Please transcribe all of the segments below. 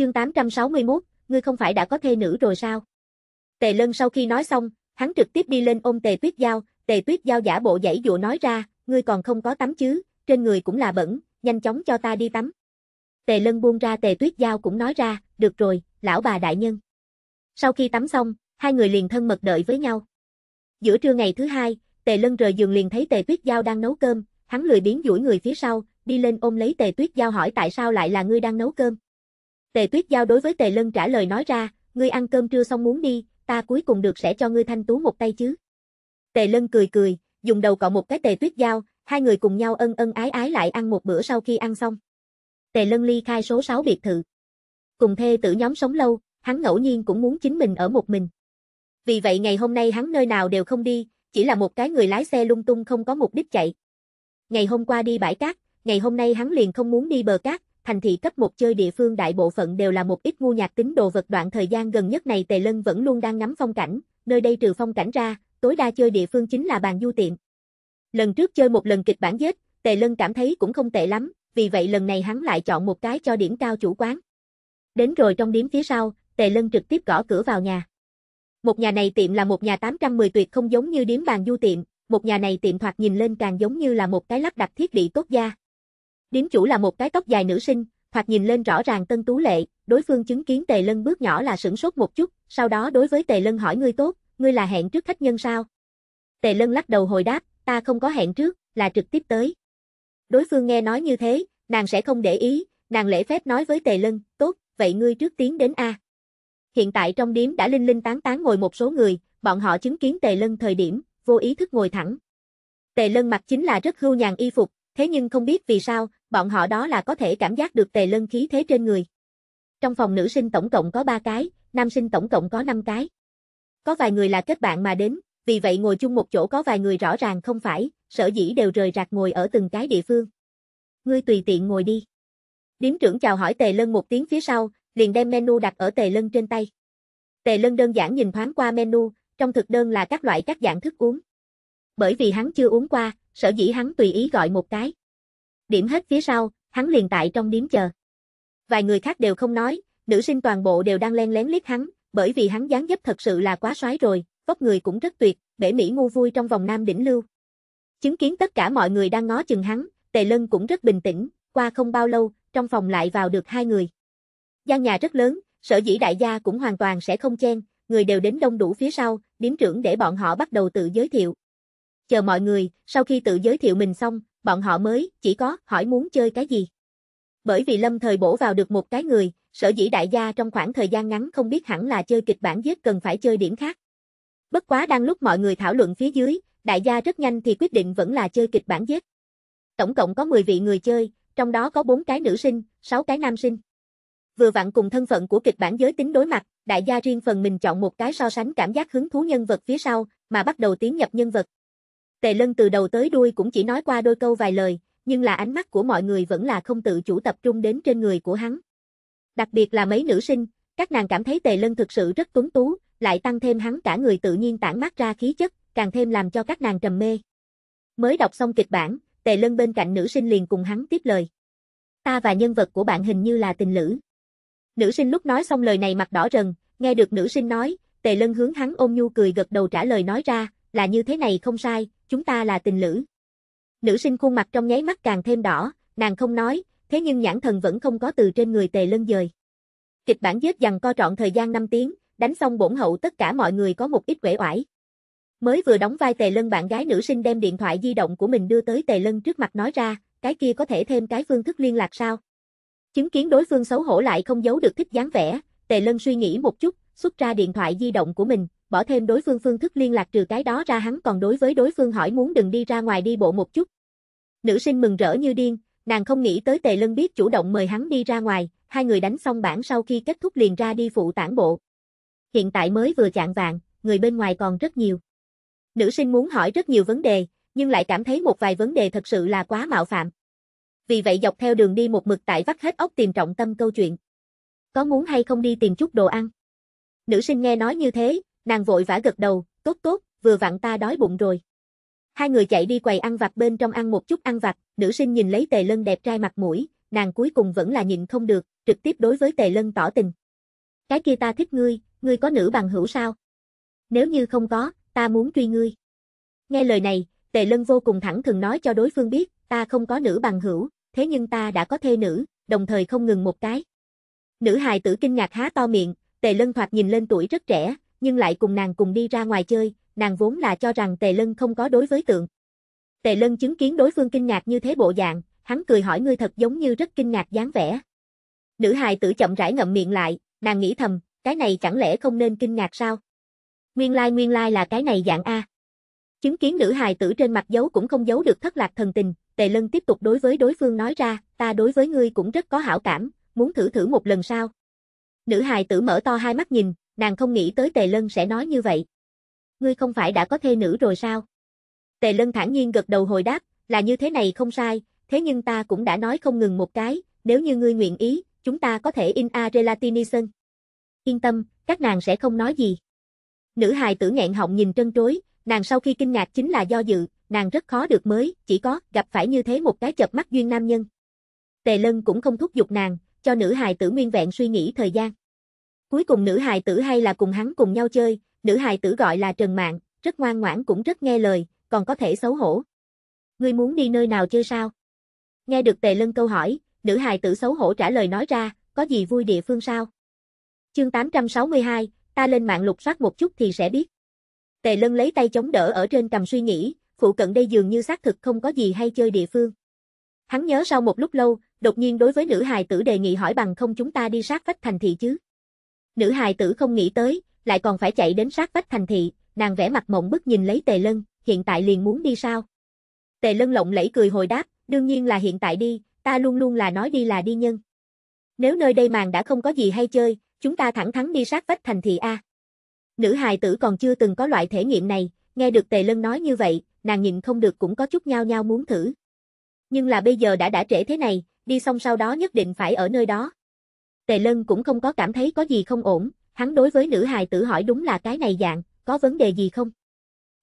Chương 861, ngươi không phải đã có thê nữ rồi sao? Tề Lân sau khi nói xong, hắn trực tiếp đi lên ôm Tề Tuyết Giao, Tề Tuyết Giao giả bộ dãy dụa nói ra, ngươi còn không có tắm chứ, trên người cũng là bẩn, nhanh chóng cho ta đi tắm. Tề Lân buông ra Tề Tuyết Giao cũng nói ra, được rồi, lão bà đại nhân. Sau khi tắm xong, hai người liền thân mật đợi với nhau. Giữa trưa ngày thứ hai, Tề Lân rời giường liền thấy Tề Tuyết Giao đang nấu cơm, hắn lười biến duỗi người phía sau, đi lên ôm lấy Tề Tuyết Giao hỏi tại sao lại là ngươi đang nấu cơm. Tề Tuyết Giao đối với Tề Lân trả lời nói ra, ngươi ăn cơm trưa xong muốn đi, ta cuối cùng được sẽ cho ngươi thanh tú một tay chứ. Tề Lân cười cười, dùng đầu cọ một cái Tề Tuyết Giao, hai người cùng nhau ân ân ái ái lại ăn một bữa sau khi ăn xong. Tề Lân ly khai số 6 biệt thự. Cùng thê tử nhóm sống lâu, hắn ngẫu nhiên cũng muốn chính mình ở một mình. Vì vậy ngày hôm nay hắn nơi nào đều không đi, chỉ là một cái người lái xe lung tung không có mục đích chạy. Ngày hôm qua đi bãi cát, ngày hôm nay hắn liền không muốn đi bờ cát, thành thị cấp một chơi địa phương đại bộ phận đều là một ít ngu nhạc tính đồ vật đoạn thời gian gần nhất này Tề Lân vẫn luôn đang ngắm phong cảnh, nơi đây trừ phong cảnh ra, tối đa chơi địa phương chính là bàn du tiệm. Lần trước chơi một lần kịch bản giết, Tề Lân cảm thấy cũng không tệ lắm, vì vậy lần này hắn lại chọn một cái cho điểm cao chủ quán. Đến rồi trong điểm phía sau, Tề Lân trực tiếp gõ cửa vào nhà. Một nhà này tiệm là một nhà 810 tuyệt không giống như điếm bàn du tiệm, một nhà này tiệm thoạt nhìn lên càng giống như là một cái lắp đặt thiết bị tốt gia, Điếm chủ là một cái tóc dài nữ sinh, thoạt nhìn lên rõ ràng tân tú lệ, đối phương chứng kiến Tề Lân bước nhỏ là sửng sốt một chút, sau đó đối với Tề Lân hỏi ngươi tốt, ngươi là hẹn trước khách nhân sao? Tề Lân lắc đầu hồi đáp, ta không có hẹn trước, là trực tiếp tới. Đối phương nghe nói như thế, nàng sẽ không để ý, nàng lễ phép nói với Tề Lân, tốt, vậy ngươi trước tiến đến A. Hiện tại trong điếm đã linh linh tán tán ngồi một số người, bọn họ chứng kiến Tề Lân thời điểm, vô ý thức ngồi thẳng. Tề Lân mặc chính là rất hưu nhàn y phục, thế nhưng không biết vì sao, bọn họ đó là có thể cảm giác được tề lân khí thế trên người. Trong phòng nữ sinh tổng cộng có 3 cái, nam sinh tổng cộng có 5 cái. Có vài người là kết bạn mà đến, vì vậy ngồi chung một chỗ có vài người rõ ràng không phải, sở dĩ đều rời rạc ngồi ở từng cái địa phương. Ngươi tùy tiện ngồi đi. Điếm trưởng chào hỏi Tề Lân một tiếng phía sau, liền đem menu đặt ở Tề Lân trên tay. Tề Lân đơn giản nhìn thoáng qua menu, trong thực đơn là các loại các dạng thức uống. Bởi vì hắn chưa uống qua, sở dĩ hắn tùy ý gọi một cái. Điểm hết phía sau, hắn liền tại trong điếm chờ. Vài người khác đều không nói, nữ sinh toàn bộ đều đang len lén liếc hắn, bởi vì hắn dáng dấp thật sự là quá xoái rồi, vóc người cũng rất tuyệt, bể mỹ ngu vui trong vòng nam đỉnh lưu. Chứng kiến tất cả mọi người đang ngó chừng hắn, Tề Lân cũng rất bình tĩnh, qua không bao lâu, trong phòng lại vào được hai người. Gian nhà rất lớn, sở dĩ đại gia cũng hoàn toàn sẽ không chen, người đều đến đông đủ phía sau, điếm trưởng để bọn họ bắt đầu tự giới thiệu, chờ mọi người, sau khi tự giới thiệu mình xong, bọn họ mới, chỉ có, hỏi muốn chơi cái gì. Bởi vì lâm thời bổ vào được một cái người, sở dĩ đại gia trong khoảng thời gian ngắn không biết hẳn là chơi kịch bản giết cần phải chơi điểm khác. Bất quá đang lúc mọi người thảo luận phía dưới, đại gia rất nhanh thì quyết định vẫn là chơi kịch bản giết. Tổng cộng có 10 vị người chơi, trong đó có 4 cái nữ sinh, 6 cái nam sinh. Vừa vặn cùng thân phận của kịch bản giới tính đối mặt, đại gia riêng phần mình chọn một cái so sánh cảm giác hứng thú nhân vật phía sau, mà bắt đầu tiến nhập nhân vật. Tề lân từ đầu tới đuôi cũng chỉ nói qua đôi câu vài lời, nhưng là ánh mắt của mọi người vẫn là không tự chủ tập trung đến trên người của hắn. Đặc biệt là mấy nữ sinh, các nàng cảm thấy tề lân thực sự rất tuấn tú, lại tăng thêm hắn cả người tự nhiên tản mát ra khí chất, càng thêm làm cho các nàng trầm mê. Mới đọc xong kịch bản, tề lân bên cạnh nữ sinh liền cùng hắn tiếp lời. Ta và nhân vật của bạn hình như là tình lữ. Nữ sinh lúc nói xong lời này mặt đỏ rần, nghe được nữ sinh nói, tề lân hướng hắn ôm nhu cười gật đầu trả lời nói ra, là như thế này không sai, chúng ta là tình lữ. Nữ sinh khuôn mặt trong nháy mắt càng thêm đỏ, nàng không nói, thế nhưng nhãn thần vẫn không có từ trên người tề lân dời. Kịch bản giết dằn co trọn thời gian 5 tiếng, đánh xong bổn hậu tất cả mọi người có một ít quể oải. Mới vừa đóng vai tề lân bạn gái nữ sinh đem điện thoại di động của mình đưa tới tề lân trước mặt nói ra, cái kia có thể thêm cái phương thức liên lạc sao? Chứng kiến đối phương xấu hổ lại không giấu được thích dáng vẻ, tề lân suy nghĩ một chút, xuất ra điện thoại di động của mình, bỏ thêm đối phương phương thức liên lạc trừ cái đó ra hắn còn đối với đối phương hỏi muốn đừng đi ra ngoài đi bộ một chút. Nữ sinh mừng rỡ như điên, nàng không nghĩ tới tề lân biết chủ động mời hắn đi ra ngoài, hai người đánh xong bản sau khi kết thúc liền ra đi phụ tản bộ. Hiện tại mới vừa chạng vạn, người bên ngoài còn rất nhiều. Nữ sinh muốn hỏi rất nhiều vấn đề, nhưng lại cảm thấy một vài vấn đề thật sự là quá mạo phạm. Vì vậy dọc theo đường đi một mực tại vắt hết ốc tìm trọng tâm câu chuyện. Có muốn hay không đi tìm chút đồ ăn? Nữ sinh nghe nói như thế, Nàng vội vã gật đầu, tốt tốt, vừa vặn ta đói bụng rồi. Hai người chạy đi quầy ăn vặt bên trong ăn một chút ăn vặt, nữ sinh nhìn lấy tề lân đẹp trai mặt mũi, nàng cuối cùng vẫn là nhịn không được, trực tiếp đối với tề lân tỏ tình. Cái kia ta thích ngươi, ngươi có nữ bằng hữu sao? Nếu như không có, ta muốn truy ngươi. Nghe lời này, tề lân vô cùng thẳng thừng nói cho đối phương biết, ta không có nữ bằng hữu, thế nhưng ta đã có thê nữ, đồng thời không ngừng một cái. Nữ hài tử kinh ngạc há to miệng, tề lân thoạt nhìn lên tuổi rất trẻ, nhưng lại cùng nàng cùng đi ra ngoài chơi, nàng vốn là cho rằng Tề Lân không có đối với tượng. Tề Lân chứng kiến đối phương kinh ngạc như thế bộ dạng, hắn cười hỏi ngươi thật giống như rất kinh ngạc dáng vẻ. Nữ hài tử chậm rãi ngậm miệng lại, nàng nghĩ thầm, cái này chẳng lẽ không nên kinh ngạc sao? Nguyên lai like, nguyên lai like là cái này dạng A. Chứng kiến nữ hài tử trên mặt giấu cũng không giấu được thất lạc thần tình, Tề Lân tiếp tục đối với đối phương nói ra, ta đối với ngươi cũng rất có hảo cảm, muốn thử thử một lần sao? Nữ hài tử mở to hai mắt nhìn, nàng không nghĩ tới Tề Lân sẽ nói như vậy. Ngươi không phải đã có thê nữ rồi sao? Tề Lân thản nhiên gật đầu hồi đáp, là như thế này không sai, thế nhưng ta cũng đã nói không ngừng một cái, nếu như ngươi nguyện ý, chúng ta có thể in a relatinison. Yên tâm, các nàng sẽ không nói gì. Nữ hài tử nghẹn họng nhìn trân trối, nàng sau khi kinh ngạc chính là do dự, nàng rất khó được mới, chỉ có gặp phải như thế một cái chợp mắt duyên nam nhân. Tề Lân cũng không thúc giục nàng, cho nữ hài tử nguyên vẹn suy nghĩ thời gian. Cuối cùng nữ hài tử hay là cùng hắn cùng nhau chơi, nữ hài tử gọi là Trần Mạng, rất ngoan ngoãn cũng rất nghe lời, còn có thể xấu hổ. Ngươi muốn đi nơi nào chơi sao? Nghe được Tề Lân câu hỏi, nữ hài tử xấu hổ trả lời nói ra, có gì vui địa phương sao? Chương 862, ta lên mạng lục soát một chút thì sẽ biết. Tề Lân lấy tay chống đỡ ở trên cầm suy nghĩ, phụ cận đây dường như xác thực không có gì hay chơi địa phương. Hắn nhớ sau một lúc lâu, đột nhiên đối với nữ hài tử đề nghị hỏi bằng không chúng ta đi sát vách thành thị chứ. Nữ hài tử không nghĩ tới, lại còn phải chạy đến sát vách thành thị, nàng vẽ mặt mộng bức nhìn lấy Tề Lân, hiện tại liền muốn đi sao? Tề Lân lộng lẫy cười hồi đáp, đương nhiên là hiện tại đi, ta luôn luôn là nói đi là đi nhân. Nếu nơi đây màn đã không có gì hay chơi, chúng ta thẳng thắn đi sát vách thành thị A. Nữ hài tử còn chưa từng có loại thể nghiệm này, nghe được Tề Lân nói như vậy, nàng nhìn không được cũng có chút nhao nhao muốn thử. Nhưng là bây giờ đã đã trễ thế này, đi xong sau đó nhất định phải ở nơi đó. Tề Lân cũng không có cảm thấy có gì không ổn, hắn đối với nữ hài tử hỏi đúng là cái này dạng, có vấn đề gì không?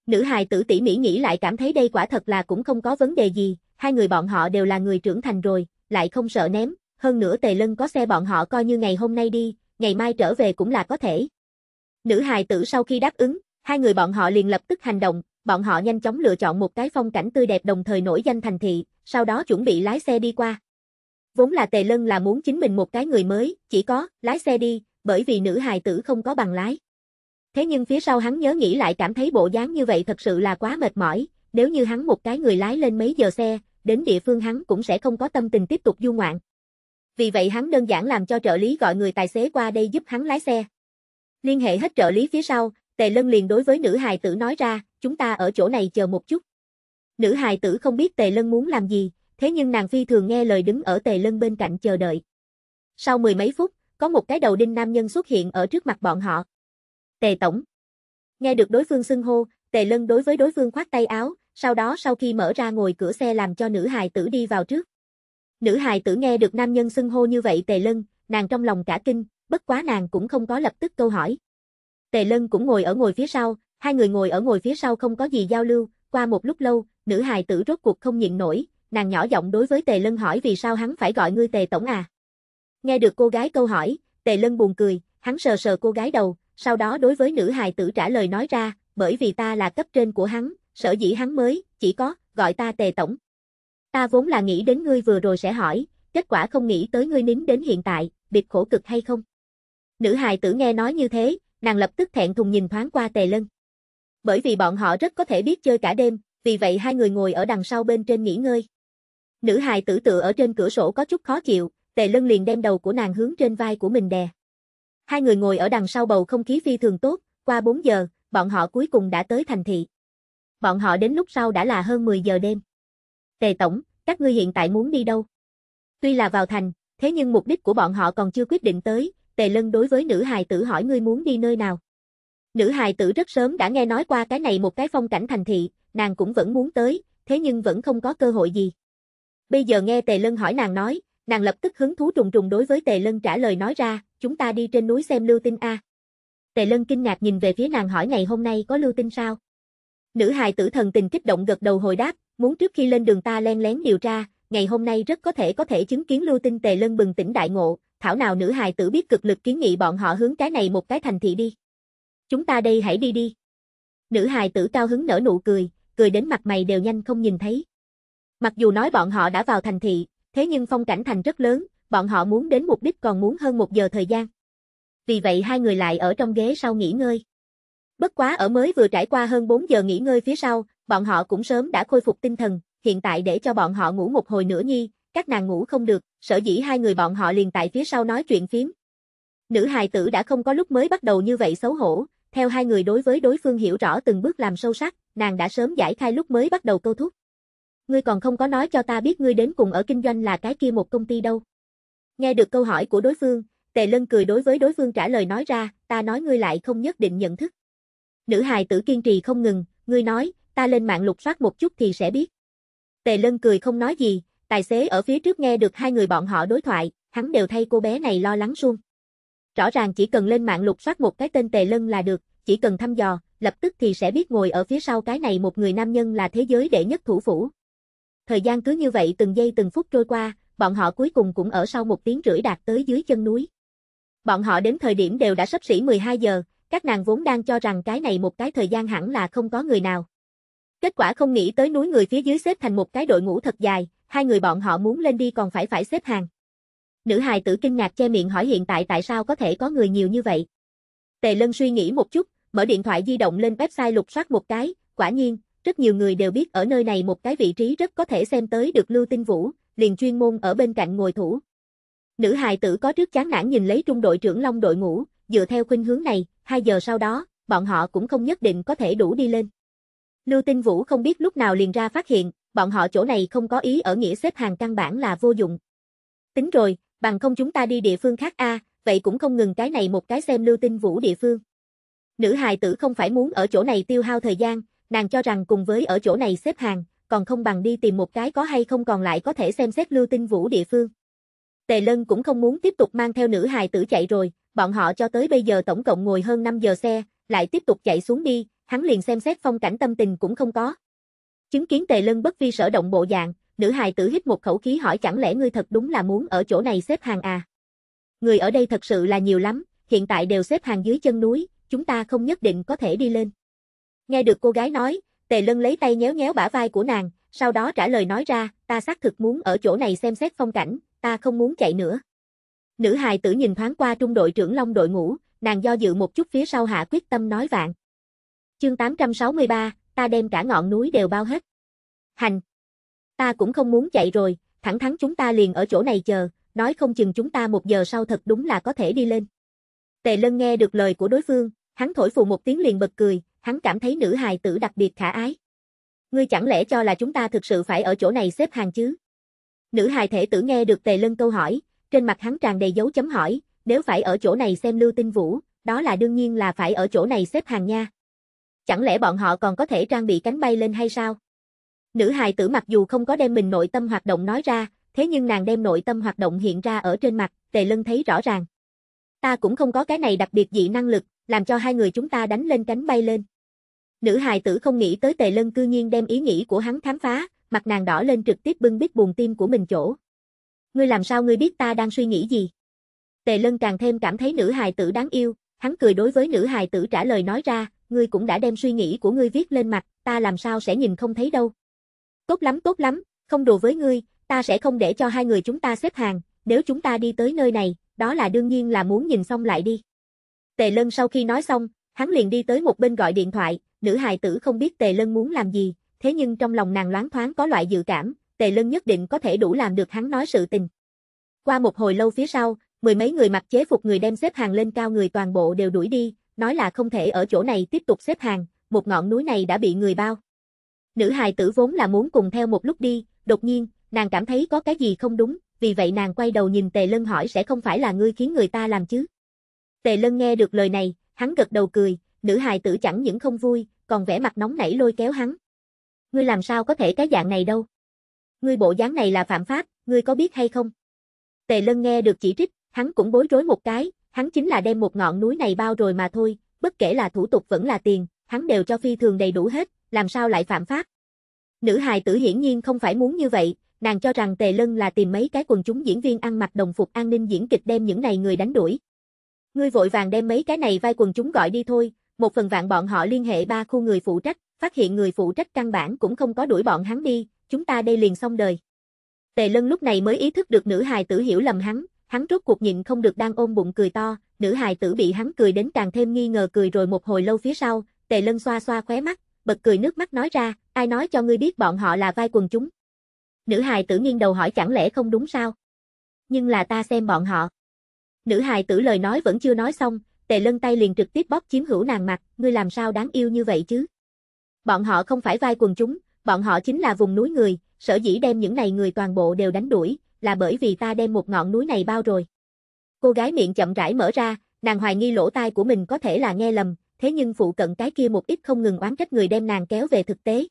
Nữ hài tử tỉ mỉ nghĩ lại cảm thấy đây quả thật là cũng không có vấn đề gì, hai người bọn họ đều là người trưởng thành rồi, lại không sợ ném, hơn nữa Tề Lân có xe bọn họ coi như ngày hôm nay đi, ngày mai trở về cũng là có thể. Nữ hài tử sau khi đáp ứng, hai người bọn họ liền lập tức hành động, bọn họ nhanh chóng lựa chọn một cái phong cảnh tươi đẹp đồng thời nổi danh thành thị, sau đó chuẩn bị lái xe đi qua vốn là tề lân là muốn chính mình một cái người mới, chỉ có, lái xe đi, bởi vì nữ hài tử không có bằng lái. Thế nhưng phía sau hắn nhớ nghĩ lại cảm thấy bộ dáng như vậy thật sự là quá mệt mỏi, nếu như hắn một cái người lái lên mấy giờ xe, đến địa phương hắn cũng sẽ không có tâm tình tiếp tục du ngoạn. Vì vậy hắn đơn giản làm cho trợ lý gọi người tài xế qua đây giúp hắn lái xe. Liên hệ hết trợ lý phía sau, Tề Lân liền đối với nữ hài tử nói ra, chúng ta ở chỗ này chờ một chút. Nữ hài tử không biết Tề Lân muốn làm gì, thế nhưng nàng phi thường nghe lời đứng ở tề lân bên cạnh chờ đợi. Sau mười mấy phút, có một cái đầu đinh nam nhân xuất hiện ở trước mặt bọn họ. Tề Tổng Nghe được đối phương xưng hô, Tề Lân đối với đối phương khoát tay áo, sau đó sau khi mở ra ngồi cửa xe làm cho nữ hài tử đi vào trước. Nữ hài tử nghe được nam nhân xưng hô như vậy Tề Lân, nàng trong lòng cả kinh, bất quá nàng cũng không có lập tức câu hỏi. Tề Lân cũng ngồi ở ngồi phía sau, hai người ngồi ở ngồi phía sau không có gì giao lưu, qua một lúc lâu, nữ hài tử rốt cuộc không nhịn nổi, nàng nhỏ giọng đối với Tề Lân hỏi vì sao hắn phải gọi ngươi Tề Tổng à. Nghe được cô gái câu hỏi, Tề Lân buồn cười, hắn sờ sờ cô gái đầu, sau đó đối với nữ hài tử trả lời nói ra, bởi vì ta là cấp trên của hắn, sở dĩ hắn mới, chỉ có, gọi ta Tề Tổng. Ta vốn là nghĩ đến ngươi vừa rồi sẽ hỏi, kết quả không nghĩ tới ngươi nín đến hiện tại, biệt khổ cực hay không? Nữ hài tử nghe nói như thế, nàng lập tức thẹn thùng nhìn thoáng qua Tề Lân. Bởi vì bọn họ rất có thể biết chơi cả đêm, vì vậy hai người ngồi ở đằng sau bên trên nghỉ ngơi. Nữ hài tử tựa ở trên cửa sổ có chút khó chịu, tề lân liền đem đầu của nàng hướng trên vai của mình đè. Hai người ngồi ở đằng sau bầu không khí phi thường tốt, qua 4 giờ, bọn họ cuối cùng đã tới thành thị. Bọn họ đến lúc sau đã là hơn 10 giờ đêm. Tề Tổng, các ngươi hiện tại muốn đi đâu? Tuy là vào thành, thế nhưng mục đích của bọn họ còn chưa quyết định tới, Tề Lân đối với nữ hài tử hỏi ngươi muốn đi nơi nào. Nữ hài tử rất sớm đã nghe nói qua cái này một cái phong cảnh thành thị, nàng cũng vẫn muốn tới, thế nhưng vẫn không có cơ hội gì. Bây giờ nghe Tề Lân hỏi nàng nói, nàng lập tức hứng thú trùng trùng đối với Tề Lân trả lời nói ra, chúng ta đi trên núi xem lưu tinh A. Tề Lân kinh ngạc nhìn về phía nàng hỏi ngày hôm nay có lưu tinh sao? Nữ hài tử thần tình kích động gật đầu hồi đáp, muốn trước khi lên đường ta len lén điều tra, ngày hôm nay rất có thể có thể chứng kiến lưu tinh Tề Lân bừng tỉnh đại ngộ, thảo nào nữ hài tử biết cực lực kiến nghị bọn họ hướng cái này một cái thành thị đi. Chúng ta đây hãy đi đi. Nữ hài tử cao hứng nở nụ cười, cười đến mặt mày đều nhanh không nhìn thấy. Mặc dù nói bọn họ đã vào thành thị, thế nhưng phong cảnh thành rất lớn, bọn họ muốn đến mục đích còn muốn hơn một giờ thời gian. Vì vậy hai người lại ở trong ghế sau nghỉ ngơi. Bất quá ở mới vừa trải qua hơn 4 giờ nghỉ ngơi phía sau, bọn họ cũng sớm đã khôi phục tinh thần, hiện tại để cho bọn họ ngủ một hồi nữa nhi, các nàng ngủ không được, sở dĩ hai người bọn họ liền tại phía sau nói chuyện phiếm. Nữ hài tử đã không có lúc mới bắt đầu như vậy xấu hổ, theo hai người đối với đối phương hiểu rõ từng bước làm sâu sắc, nàng đã sớm giải khai lúc mới bắt đầu câu thúc. Ngươi còn không có nói cho ta biết ngươi đến cùng ở kinh doanh là cái kia một công ty đâu. Nghe được câu hỏi của đối phương, Tề Lân cười đối với đối phương trả lời nói ra, ta nói ngươi lại không nhất định nhận thức. Nữ hài tử kiên trì không ngừng, ngươi nói, ta lên mạng lục soát một chút thì sẽ biết. Tề Lân cười không nói gì, tài xế ở phía trước nghe được hai người bọn họ đối thoại, hắn đều thay cô bé này lo lắng suông. Rõ ràng chỉ cần lên mạng lục soát một cái tên Tề Lân là được, chỉ cần thăm dò, lập tức thì sẽ biết ngồi ở phía sau cái này một người nam nhân là thế giới đệ nhất thủ phủ. Thời gian cứ như vậy từng giây từng phút trôi qua, bọn họ cuối cùng cũng ở sau một tiếng rưỡi đạt tới dưới chân núi. Bọn họ đến thời điểm đều đã sắp xỉ 12 giờ, các nàng vốn đang cho rằng cái này một cái thời gian hẳn là không có người nào. Kết quả không nghĩ tới núi người phía dưới xếp thành một cái đội ngũ thật dài, hai người bọn họ muốn lên đi còn phải phải xếp hàng. Nữ hài tử kinh ngạc che miệng hỏi hiện tại tại sao có thể có người nhiều như vậy. Tề Lân suy nghĩ một chút, mở điện thoại di động lên website lục soát một cái, quả nhiên, rất nhiều người đều biết ở nơi này một cái vị trí rất có thể xem tới được Lưu Tinh Vũ, liền chuyên môn ở bên cạnh ngồi thủ. Nữ hài tử có trước chán nản nhìn lấy trung đội trưởng Long đội ngũ, dựa theo khuynh hướng này, 2 giờ sau đó, bọn họ cũng không nhất định có thể đủ đi lên. Lưu Tinh Vũ không biết lúc nào liền ra phát hiện, bọn họ chỗ này không có ý ở nghĩa xếp hàng căn bản là vô dụng. Tính rồi, bằng không chúng ta đi địa phương khác a, vậy cũng không ngừng cái này một cái xem Lưu Tinh Vũ địa phương. Nữ hài tử không phải muốn ở chỗ này tiêu hao thời gian, nàng cho rằng cùng với ở chỗ này xếp hàng, còn không bằng đi tìm một cái có hay không còn lại có thể xem xét lưu tinh vũ địa phương. Tề Lân cũng không muốn tiếp tục mang theo nữ hài tử chạy rồi, bọn họ cho tới bây giờ tổng cộng ngồi hơn 5 giờ xe, lại tiếp tục chạy xuống đi, hắn liền xem xét phong cảnh tâm tình cũng không có. Chứng kiến Tề Lân bất vi sở động bộ dạng, nữ hài tử hít một khẩu khí hỏi chẳng lẽ ngươi thật đúng là muốn ở chỗ này xếp hàng à? Người ở đây thật sự là nhiều lắm, hiện tại đều xếp hàng dưới chân núi, chúng ta không nhất định có thể đi lên. Nghe được cô gái nói, Tề Lân lấy tay nhéo nhéo bả vai của nàng, sau đó trả lời nói ra, ta xác thực muốn ở chỗ này xem xét phong cảnh, ta không muốn chạy nữa. Nữ hài tử nhìn thoáng qua trung đội trưởng Long đội ngũ, nàng do dự một chút phía sau hạ quyết tâm nói vạn. Chương 863, ta đem cả ngọn núi đều bao hết. Hành. Ta cũng không muốn chạy rồi, thẳng thắn chúng ta liền ở chỗ này chờ, nói không chừng chúng ta một giờ sau thật đúng là có thể đi lên. Tề Lân nghe được lời của đối phương, hắn thổi phù một tiếng liền bật cười, hắn cảm thấy nữ hài tử đặc biệt khả ái. Ngươi chẳng lẽ cho là chúng ta thực sự phải ở chỗ này xếp hàng chứ? Nữ hài thể tử nghe được Tề Lân câu hỏi, trên mặt hắn tràn đầy dấu chấm hỏi, nếu phải ở chỗ này xem Lưu Tinh Vũ, đó là đương nhiên là phải ở chỗ này xếp hàng nha. Chẳng lẽ bọn họ còn có thể trang bị cánh bay lên hay sao? Nữ hài tử mặc dù không có đem mình nội tâm hoạt động nói ra, thế nhưng nàng đem nội tâm hoạt động hiện ra ở trên mặt, Tề Lân thấy rõ ràng. Ta cũng không có cái này đặc biệt dị năng lực, làm cho hai người chúng ta đánh lên cánh bay lên. Nữ hài tử không nghĩ tới tề lân cư nhiên đem ý nghĩ của hắn khám phá, mặt nàng đỏ lên trực tiếp bưng bít buồn tim của mình chỗ. Ngươi làm sao ngươi biết ta đang suy nghĩ gì? Tề lân càng thêm cảm thấy nữ hài tử đáng yêu, hắn cười đối với nữ hài tử trả lời nói ra, ngươi cũng đã đem suy nghĩ của ngươi viết lên mặt, ta làm sao sẽ nhìn không thấy đâu. Tốt lắm tốt lắm, không đùa với ngươi, ta sẽ không để cho hai người chúng ta xếp hàng, nếu chúng ta đi tới nơi này, đó là đương nhiên là muốn nhìn xong lại đi. Tề Lân sau khi nói xong, hắn liền đi tới một bên gọi điện thoại, nữ hài tử không biết Tề Lân muốn làm gì, thế nhưng trong lòng nàng loáng thoáng có loại dự cảm, Tề Lân nhất định có thể đủ làm được hắn nói sự tình. Qua một hồi lâu phía sau, mười mấy người mặc chế phục người đem xếp hàng lên cao người toàn bộ đều đuổi đi, nói là không thể ở chỗ này tiếp tục xếp hàng, một ngọn núi này đã bị người bao. Nữ hài tử vốn là muốn cùng theo một lúc đi, đột nhiên, nàng cảm thấy có cái gì không đúng, vì vậy nàng quay đầu nhìn Tề Lân hỏi sẽ không phải là ngươi khiến người ta làm chứ. Tề lân nghe được lời này, hắn gật đầu cười, nữ hài tử chẳng những không vui, còn vẻ mặt nóng nảy lôi kéo hắn. Ngươi làm sao có thể cái dạng này đâu? Ngươi bộ dáng này là phạm pháp, ngươi có biết hay không? Tề lân nghe được chỉ trích, hắn cũng bối rối một cái, hắn chính là đem một ngọn núi này bao rồi mà thôi, bất kể là thủ tục vẫn là tiền, hắn đều cho phi thường đầy đủ hết, làm sao lại phạm pháp? Nữ hài tử hiển nhiên không phải muốn như vậy, nàng cho rằng Tề Lân là tìm mấy cái quần chúng diễn viên ăn mặc đồng phục an ninh diễn kịch đem những này người đánh đuổi. Ngươi vội vàng đem mấy cái này vai quần chúng gọi đi thôi, một phần vạn bọn họ liên hệ ba khu người phụ trách, phát hiện người phụ trách căn bản cũng không có đuổi bọn hắn đi, chúng ta đây liền xong đời. Tề lân lúc này mới ý thức được nữ hài tử hiểu lầm hắn, hắn rốt cuộc nhịn không được đang ôm bụng cười to, nữ hài tử bị hắn cười đến càng thêm nghi ngờ cười rồi một hồi lâu phía sau, tề lân xoa xoa khóe mắt, bật cười nước mắt nói ra, ai nói cho ngươi biết bọn họ là vai quần chúng. Nữ hài tử nghiêng đầu hỏi chẳng lẽ không đúng sao? Nhưng là ta xem bọn họ. Nữ hài tử lời nói vẫn chưa nói xong, tề lân tay liền trực tiếp bóp chiếm hữu nàng mặt, ngươi làm sao đáng yêu như vậy chứ? Bọn họ không phải vai quần chúng, bọn họ chính là vùng núi người, sở dĩ đem những này người toàn bộ đều đánh đuổi, là bởi vì ta đem một ngọn núi này bao rồi. Cô gái miệng chậm rãi mở ra, nàng hoài nghi lỗ tai của mình có thể là nghe lầm, thế nhưng phụ cận cái kia một ít không ngừng oán trách người đem nàng kéo về thực tế.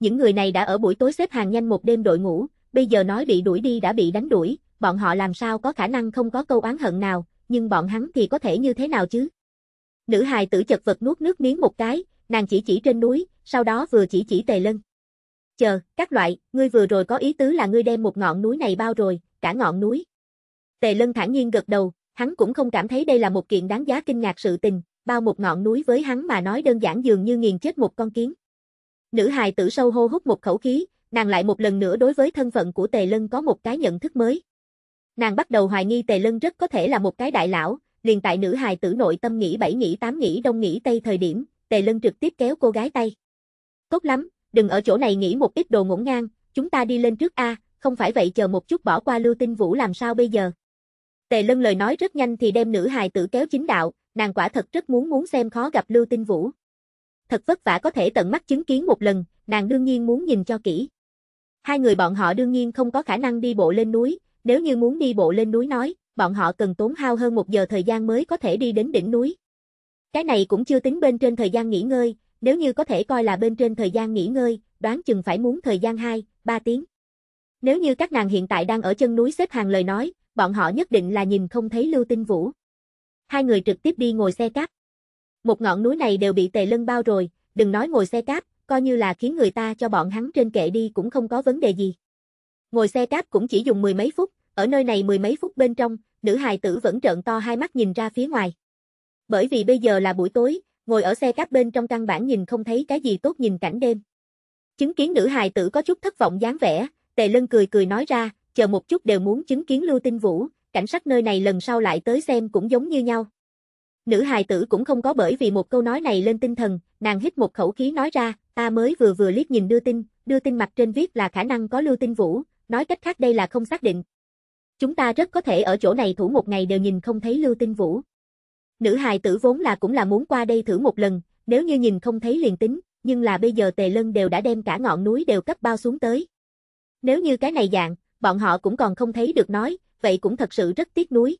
Những người này đã ở buổi tối xếp hàng nhanh một đêm đội ngủ, bây giờ nói bị đuổi đi đã bị đánh đuổi, bọn họ làm sao có khả năng không có câu oán hận nào, nhưng bọn hắn thì có thể như thế nào chứ? Nữ hài tử chật vật nuốt nước miếng một cái, nàng chỉ chỉ trên núi, sau đó vừa chỉ chỉ tề lân. Chờ, các loại, ngươi vừa rồi có ý tứ là ngươi đem một ngọn núi này bao rồi, cả ngọn núi. Tề lân thản nhiên gật đầu, hắn cũng không cảm thấy đây là một kiện đáng giá kinh ngạc sự tình, bao một ngọn núi với hắn mà nói đơn giản dường như nghiền chết một con kiến. Nữ hài tử sâu hô hút một khẩu khí, nàng lại một lần nữa đối với thân phận của Tề Lân có một cái nhận thức mới. Nàng bắt đầu hoài nghi tề lân rất có thể là một cái đại lão, liền tại nữ hài tử nội tâm nghĩ bảy nghĩ tám nghĩ đông nghĩ tây thời điểm, tề lân trực tiếp kéo cô gái tay. Tốt lắm, đừng ở chỗ này nghĩ một ít đồ ngổn ngang, chúng ta đi lên trước A, không phải vậy chờ một chút bỏ qua lưu tinh vũ làm sao bây giờ. Tề lân lời nói rất nhanh thì đem nữ hài tử kéo chính đạo, nàng quả thật rất muốn muốn xem khó gặp lưu tinh vũ. Thật vất vả có thể tận mắt chứng kiến một lần, nàng đương nhiên muốn nhìn cho kỹ. Hai người bọn họ đương nhiên không có khả năng đi bộ lên núi, nếu như muốn đi bộ lên núi nói, bọn họ cần tốn hao hơn một giờ thời gian mới có thể đi đến đỉnh núi. Cái này cũng chưa tính bên trên thời gian nghỉ ngơi, nếu như có thể coi là bên trên thời gian nghỉ ngơi, đoán chừng phải muốn thời gian 2, 3 tiếng. Nếu như các nàng hiện tại đang ở chân núi xếp hàng lời nói, bọn họ nhất định là nhìn không thấy Lưu Tinh Vũ. Hai người trực tiếp đi ngồi xe cáp. Một ngọn núi này đều bị tề lân bao rồi, đừng nói ngồi xe cáp, coi như là khiến người ta cho bọn hắn trên kệ đi cũng không có vấn đề gì. Ngồi xe cáp cũng chỉ dùng mười mấy phút, ở nơi này mười mấy phút bên trong, nữ hài tử vẫn trợn to hai mắt nhìn ra phía ngoài. Bởi vì bây giờ là buổi tối, ngồi ở xe cáp bên trong căn bản nhìn không thấy cái gì tốt nhìn cảnh đêm. Chứng kiến nữ hài tử có chút thất vọng dáng vẻ, Tề Lân cười cười nói ra, chờ một chút đều muốn chứng kiến Lưu Tinh Vũ, cảnh sát nơi này lần sau lại tới xem cũng giống như nhau. Nữ hài tử cũng không có bởi vì một câu nói này lên tinh thần, nàng hít một khẩu khí nói ra, ta mới vừa vừa liếc nhìn đưa tin, đưa tin mặt trên viết là khả năng có Lưu Tinh Vũ, nói cách khác đây là không xác định, Chúng ta rất có thể ở chỗ này thủ một ngày đều nhìn không thấy Lưu Tinh Vũ. Nữ hài tử vốn là cũng là muốn qua đây thử một lần, nếu như nhìn không thấy liền tính, nhưng là bây giờ Tề Lân đều đã đem cả ngọn núi đều cấp bao xuống tới. Nếu như cái này dạng, bọn họ cũng còn không thấy được nói, vậy cũng thật sự rất tiếc nuối.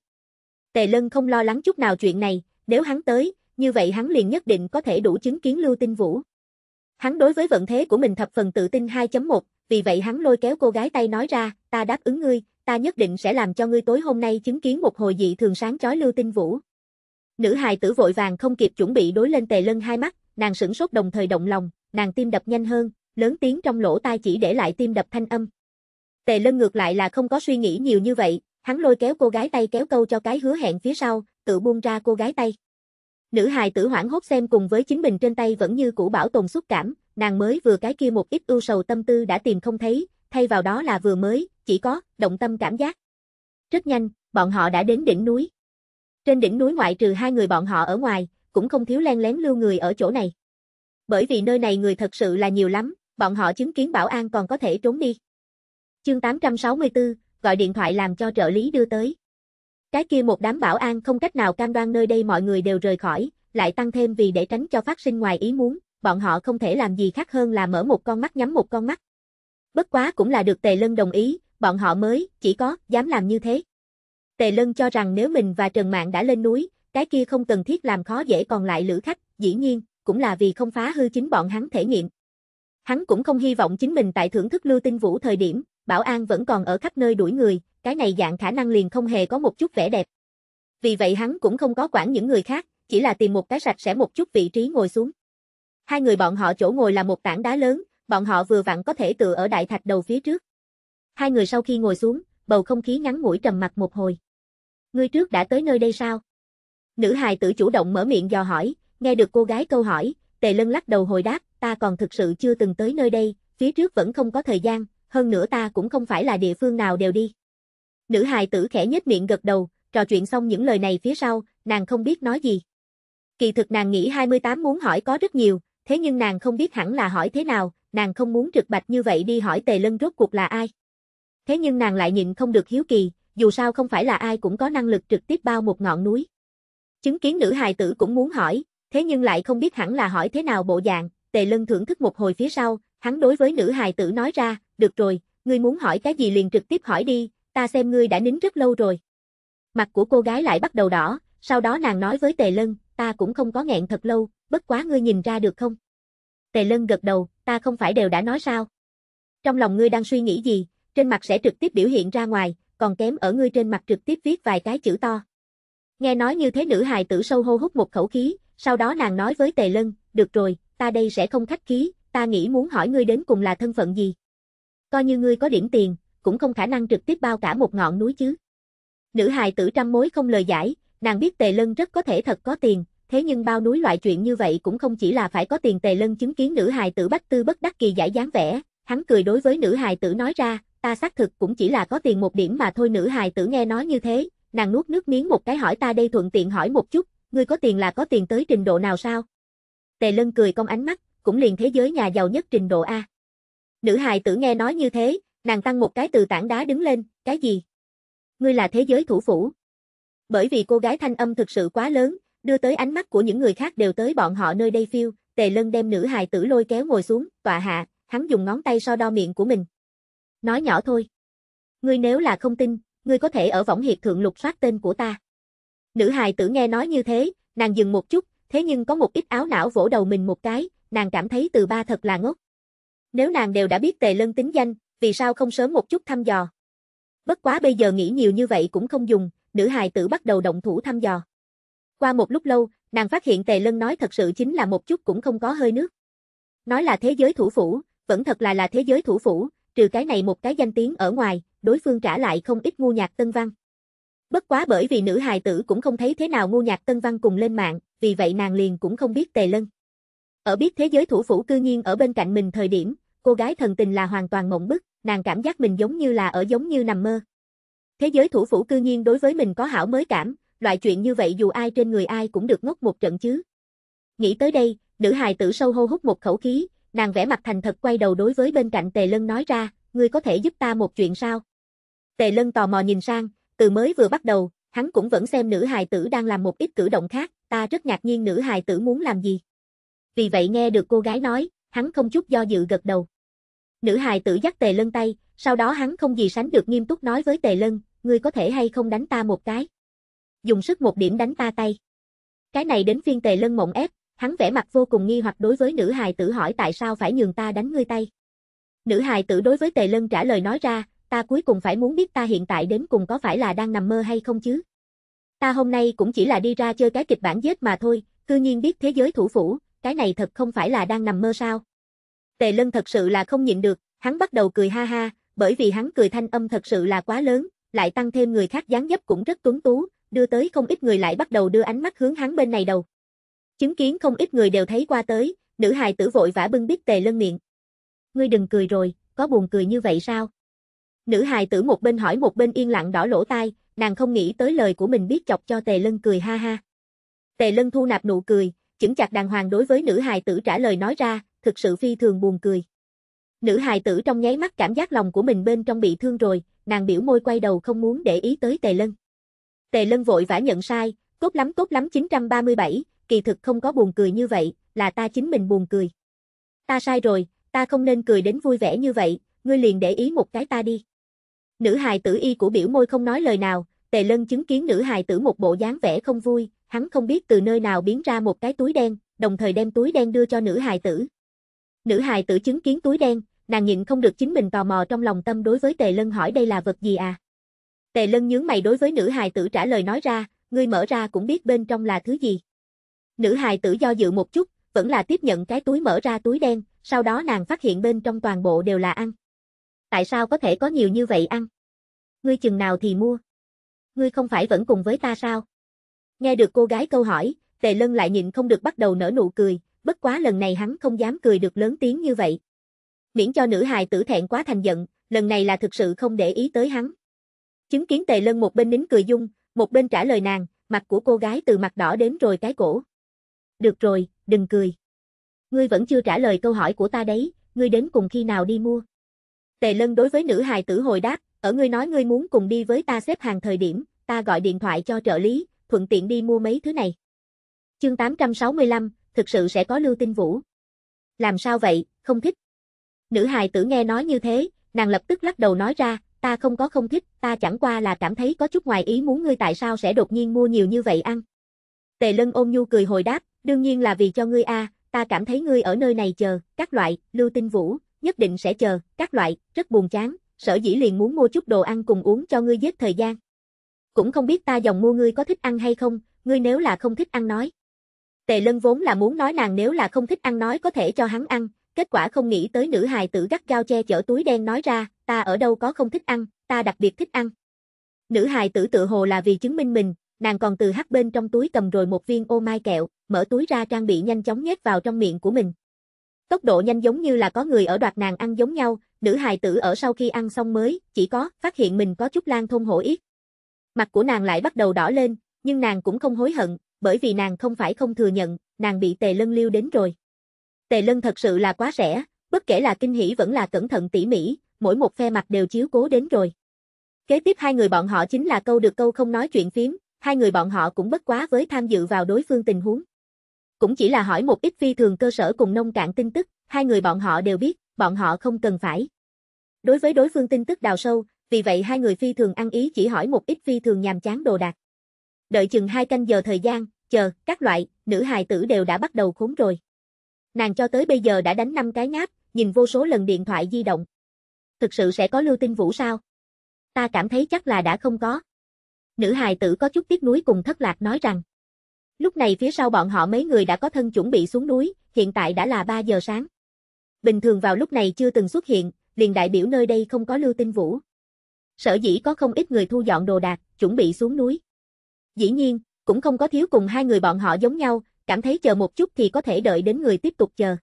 Tề Lân không lo lắng chút nào chuyện này, nếu hắn tới, như vậy hắn liền nhất định có thể đủ chứng kiến Lưu Tinh Vũ. Hắn đối với vận thế của mình thập phần tự tin 2.1, vì vậy hắn lôi kéo cô gái tay nói ra, ta đáp ứng ngươi, ta nhất định sẽ làm cho ngươi tối hôm nay chứng kiến một hồi dị thường sáng chói lưu tinh vũ. Nữ hài tử vội vàng không kịp chuẩn bị đối lên tề lân hai mắt, nàng sửng sốt đồng thời động lòng, nàng tim đập nhanh hơn, lớn tiếng trong lỗ tai chỉ để lại tim đập thanh âm. Tề lân ngược lại là không có suy nghĩ nhiều như vậy, hắn lôi kéo cô gái tay kéo câu cho cái hứa hẹn phía sau, tự buông ra cô gái tay. Nữ hài tử hoảng hốt xem cùng với chính mình trên tay vẫn như cũ bảo tồn xúc cảm, nàng mới vừa cái kia một ít ưu sầu tâm tư đã tìm không thấy, thay vào đó là vừa mới, chỉ có, động tâm cảm giác. Rất nhanh, bọn họ đã đến đỉnh núi. Trên đỉnh núi ngoại trừ hai người bọn họ ở ngoài, cũng không thiếu len lén lưu người ở chỗ này. Bởi vì nơi này người thật sự là nhiều lắm, bọn họ chứng kiến bảo an còn có thể trốn đi. Chương 864, gọi điện thoại làm cho trợ lý đưa tới. Cái kia một đám bảo an không cách nào cam đoan nơi đây mọi người đều rời khỏi, lại tăng thêm vì để tránh cho phát sinh ngoài ý muốn, bọn họ không thể làm gì khác hơn là mở một con mắt nhắm một con mắt bất quá cũng là được Tề Lân đồng ý, bọn họ mới, chỉ có, dám làm như thế. Tề Lân cho rằng nếu mình và Trần Mạng đã lên núi, cái kia không cần thiết làm khó dễ còn lại lữ khách, dĩ nhiên, cũng là vì không phá hư chính bọn hắn thể nghiệm. Hắn cũng không hy vọng chính mình tại thưởng thức lưu tinh vũ thời điểm, Bảo An vẫn còn ở khắp nơi đuổi người, cái này dạng khả năng liền không hề có một chút vẻ đẹp. Vì vậy hắn cũng không có quản những người khác, chỉ là tìm một cái sạch sẽ một chút vị trí ngồi xuống. Hai người bọn họ chỗ ngồi là một tảng đá lớn, bọn họ vừa vặn có thể tự ở đại thạch đầu phía trước. Hai người sau khi ngồi xuống, bầu không khí ngắn ngủi trầm mặt một hồi. Ngươi trước đã tới nơi đây sao? Nữ hài tử chủ động mở miệng dò hỏi, nghe được cô gái câu hỏi, tề lân lắc đầu hồi đáp, ta còn thực sự chưa từng tới nơi đây, phía trước vẫn không có thời gian, hơn nữa ta cũng không phải là địa phương nào đều đi. Nữ hài tử khẽ nhếch miệng gật đầu, trò chuyện xong những lời này phía sau, nàng không biết nói gì. Kỳ thực nàng nghĩ 28 muốn hỏi có rất nhiều, thế nhưng nàng không biết hẳn là hỏi thế nào, nàng không muốn trực bạch như vậy đi hỏi Tề Lân rốt cuộc là ai. Thế nhưng nàng lại nhịn không được hiếu kỳ, dù sao không phải là ai cũng có năng lực trực tiếp bao một ngọn núi. Chứng kiến nữ hài tử cũng muốn hỏi, thế nhưng lại không biết hẳn là hỏi thế nào bộ dạng, Tề Lân thưởng thức một hồi phía sau, hắn đối với nữ hài tử nói ra, được rồi, ngươi muốn hỏi cái gì liền trực tiếp hỏi đi, ta xem ngươi đã nín rất lâu rồi. Mặt của cô gái lại bắt đầu đỏ, sau đó nàng nói với Tề Lân, ta cũng không có nghẹn thật lâu, bất quá ngươi nhìn ra được không? Tề Lân gật đầu, ta không phải đều đã nói sao? Trong lòng ngươi đang suy nghĩ gì, trên mặt sẽ trực tiếp biểu hiện ra ngoài, còn kém ở ngươi trên mặt trực tiếp viết vài cái chữ to. Nghe nói như thế nữ hài tử sâu hô hút một khẩu khí, sau đó nàng nói với Tề Lân, được rồi, ta đây sẽ không khách khí, ta nghĩ muốn hỏi ngươi đến cùng là thân phận gì. Coi như ngươi có điểm tiền, cũng không khả năng trực tiếp bao cả một ngọn núi chứ. Nữ hài tử trăm mối không lời giải, nàng biết Tề Lân rất có thể thật có tiền, thế nhưng bao núi loại chuyện như vậy cũng không chỉ là phải có tiền tề lân chứng kiến nữ hài tử bắt Tư bất đắc kỳ giải dáng vẻ, hắn cười đối với nữ hài tử nói ra, ta xác thực cũng chỉ là có tiền một điểm mà thôi nữ hài tử nghe nói như thế, nàng nuốt nước miếng một cái hỏi ta đây thuận tiện hỏi một chút, ngươi có tiền là có tiền tới trình độ nào sao? Tề lân cười cong ánh mắt, cũng liền thế giới nhà giàu nhất trình độ A. Nữ hài tử nghe nói như thế, nàng tăng một cái từ tảng đá đứng lên, cái gì? Ngươi là thế giới thủ phủ. Bởi vì cô gái thanh âm thực sự quá lớn, đưa tới ánh mắt của những người khác đều tới bọn họ nơi đây phiêu, tề lân đem nữ hài tử lôi kéo ngồi xuống, tọa hạ, hắn dùng ngón tay so đo miệng của mình. Nói nhỏ thôi. Ngươi nếu là không tin, ngươi có thể ở võng hiệp thượng lục soát tên của ta. Nữ hài tử nghe nói như thế, nàng dừng một chút, thế nhưng có một ít áo não vỗ đầu mình một cái, nàng cảm thấy từ ba thật là ngốc. Nếu nàng đều đã biết tề lân tính danh, vì sao không sớm một chút thăm dò. Bất quá bây giờ nghĩ nhiều như vậy cũng không dùng, nữ hài tử bắt đầu động thủ thăm dò. Qua một lúc lâu, nàng phát hiện Tề Lân nói thật sự chính là một chút cũng không có hơi nước. Nói là thế giới thủ phủ, vẫn thật là là thế giới thủ phủ, trừ cái này một cái danh tiếng ở ngoài, đối phương trả lại không ít ngu nhạc tân văn. Bất quá bởi vì nữ hài tử cũng không thấy thế nào ngu nhạc tân văn cùng lên mạng, vì vậy nàng liền cũng không biết Tề Lân. Ở biết thế giới thủ phủ cư nhiên ở bên cạnh mình thời điểm, cô gái thần tình là hoàn toàn mộng bức, nàng cảm giác mình giống như là ở giống như nằm mơ. Thế giới thủ phủ cư nhiên đối với mình có hảo mới cảm, loại chuyện như vậy dù ai trên người ai cũng được ngốc một trận chứ. Nghĩ tới đây, nữ hài tử sâu hô hút một khẩu khí, nàng vẽ mặt thành thật quay đầu đối với bên cạnh Tề Lân nói ra, ngươi có thể giúp ta một chuyện sao? Tề Lân tò mò nhìn sang, từ mới vừa bắt đầu, hắn cũng vẫn xem nữ hài tử đang làm một ít cử động khác, ta rất ngạc nhiên nữ hài tử muốn làm gì. Vì vậy nghe được cô gái nói, hắn không chút do dự gật đầu. Nữ hài tử dắt Tề Lân tay, sau đó hắn không gì sánh được nghiêm túc nói với Tề Lân, ngươi có thể hay không đánh ta một cái dùng sức một điểm đánh ta tay. Cái này đến phiên tề lân mộng ép, hắn vẻ mặt vô cùng nghi hoặc đối với nữ hài tử hỏi tại sao phải nhường ta đánh ngươi tay. Nữ hài tử đối với tề lân trả lời nói ra, ta cuối cùng phải muốn biết ta hiện tại đến cùng có phải là đang nằm mơ hay không chứ. Ta hôm nay cũng chỉ là đi ra chơi cái kịch bản giết mà thôi, cư nhiên biết thế giới thủ phủ, cái này thật không phải là đang nằm mơ sao. Tề lân thật sự là không nhịn được, hắn bắt đầu cười ha ha, bởi vì hắn cười thanh âm thật sự là quá lớn, lại tăng thêm người khác dáng dấp cũng rất tuấn tú, đưa tới không ít người lại bắt đầu đưa ánh mắt hướng hắn bên này đầu. Chứng kiến không ít người đều thấy qua tới, nữ hài tử vội vã bưng biết tề lân miệng. Ngươi đừng cười rồi, có buồn cười như vậy sao? Nữ hài tử một bên hỏi một bên yên lặng đỏ lỗ tai, nàng không nghĩ tới lời của mình biết chọc cho tề lân cười ha ha. Tề lân thu nạp nụ cười, chững chặt đàng hoàng đối với nữ hài tử trả lời nói ra, thực sự phi thường buồn cười. Nữ hài tử trong nháy mắt cảm giác lòng của mình bên trong bị thương rồi, nàng biểu môi quay đầu không muốn để ý tới tề lân. Tề Lân vội vã nhận sai, tốt lắm tốt lắm 937, kỳ thực không có buồn cười như vậy, là ta chính mình buồn cười. Ta sai rồi, ta không nên cười đến vui vẻ như vậy, ngươi liền để ý một cái ta đi. Nữ hài tử y của biểu môi không nói lời nào, Tề Lân chứng kiến nữ hài tử một bộ dáng vẻ không vui, hắn không biết từ nơi nào biến ra một cái túi đen, đồng thời đem túi đen đưa cho nữ hài tử. Nữ hài tử chứng kiến túi đen, nàng nhịn không được chính mình tò mò trong lòng tâm đối với Tề Lân hỏi đây là vật gì à? Tề lân nhướng mày đối với nữ hài tử trả lời nói ra, ngươi mở ra cũng biết bên trong là thứ gì. Nữ hài tử do dự một chút, vẫn là tiếp nhận cái túi mở ra túi đen, sau đó nàng phát hiện bên trong toàn bộ đều là ăn. Tại sao có thể có nhiều như vậy ăn? Ngươi chừng nào thì mua? Ngươi không phải vẫn cùng với ta sao? Nghe được cô gái câu hỏi, Tề Lân lại nhịn không được bắt đầu nở nụ cười, bất quá lần này hắn không dám cười được lớn tiếng như vậy. Miễn cho nữ hài tử thẹn quá thành giận, lần này là thực sự không để ý tới hắn. Chứng kiến tề lân một bên nín cười dung, một bên trả lời nàng, mặt của cô gái từ mặt đỏ đến rồi cái cổ. Được rồi, đừng cười. Ngươi vẫn chưa trả lời câu hỏi của ta đấy, ngươi đến cùng khi nào đi mua? Tề lân đối với nữ hài tử hồi đáp, ở ngươi nói ngươi muốn cùng đi với ta xếp hàng thời điểm, ta gọi điện thoại cho trợ lý, thuận tiện đi mua mấy thứ này. Chương 865, thực sự sẽ có lưu tinh vũ. Làm sao vậy, không thích. Nữ hài tử nghe nói như thế, nàng lập tức lắc đầu nói ra, ta không có không thích, ta chẳng qua là cảm thấy có chút ngoài ý muốn ngươi tại sao sẽ đột nhiên mua nhiều như vậy ăn. Tề lân ôm nhu cười hồi đáp, đương nhiên là vì cho ngươi a, à, ta cảm thấy ngươi ở nơi này chờ, các loại, lưu tinh vũ, nhất định sẽ chờ, các loại, rất buồn chán, sở dĩ liền muốn mua chút đồ ăn cùng uống cho ngươi giết thời gian. Cũng không biết ta dòng mua ngươi có thích ăn hay không, ngươi nếu là không thích ăn nói. Tề lân vốn là muốn nói nàng nếu là không thích ăn nói có thể cho hắn ăn, Kết quả không nghĩ tới nữ hài tử gắt gao che chở túi đen nói ra, ta ở đâu có không thích ăn, ta đặc biệt thích ăn. Nữ hài tử tự hồ là vì chứng minh mình, nàng còn từ hắc bên trong túi cầm rồi một viên ô mai kẹo, mở túi ra trang bị nhanh chóng nhét vào trong miệng của mình. Tốc độ nhanh giống như là có người ở đoạt nàng ăn giống nhau, nữ hài tử ở sau khi ăn xong mới, chỉ có, phát hiện mình có chút lan thông hổ ít, Mặt của nàng lại bắt đầu đỏ lên, nhưng nàng cũng không hối hận, bởi vì nàng không phải không thừa nhận, nàng bị tề lân liêu đến rồi. Tề Lân thật sự là quá rẻ, bất kể là kinh hỉ vẫn là cẩn thận tỉ mỉ, mỗi một phe mặt đều chiếu cố đến rồi. Kế tiếp hai người bọn họ chính là câu được câu không nói chuyện phím, hai người bọn họ cũng bất quá với tham dự vào đối phương tình huống. Cũng chỉ là hỏi một ít phi thường cơ sở cùng nông cạn tin tức, hai người bọn họ đều biết, bọn họ không cần phải. Đối với đối phương tin tức đào sâu, vì vậy hai người phi thường ăn ý chỉ hỏi một ít phi thường nhàm chán đồ đạc. Đợi chừng hai canh giờ thời gian, chờ, các loại, nữ hài tử đều đã bắt đầu khốn rồi. Nàng cho tới bây giờ đã đánh năm cái ngáp, nhìn vô số lần điện thoại di động. Thực sự sẽ có Lưu Tinh Vũ sao? Ta cảm thấy chắc là đã không có. Nữ hài tử có chút tiếc nuối cùng thất lạc nói rằng. Lúc này phía sau bọn họ mấy người đã có thân chuẩn bị xuống núi, hiện tại đã là 3 giờ sáng. Bình thường vào lúc này chưa từng xuất hiện, liền đại biểu nơi đây không có Lưu Tinh Vũ. Sở dĩ có không ít người thu dọn đồ đạc, chuẩn bị xuống núi. Dĩ nhiên, cũng không có thiếu cùng hai người bọn họ giống nhau, cảm thấy chờ một chút thì có thể đợi đến người tiếp tục chờ.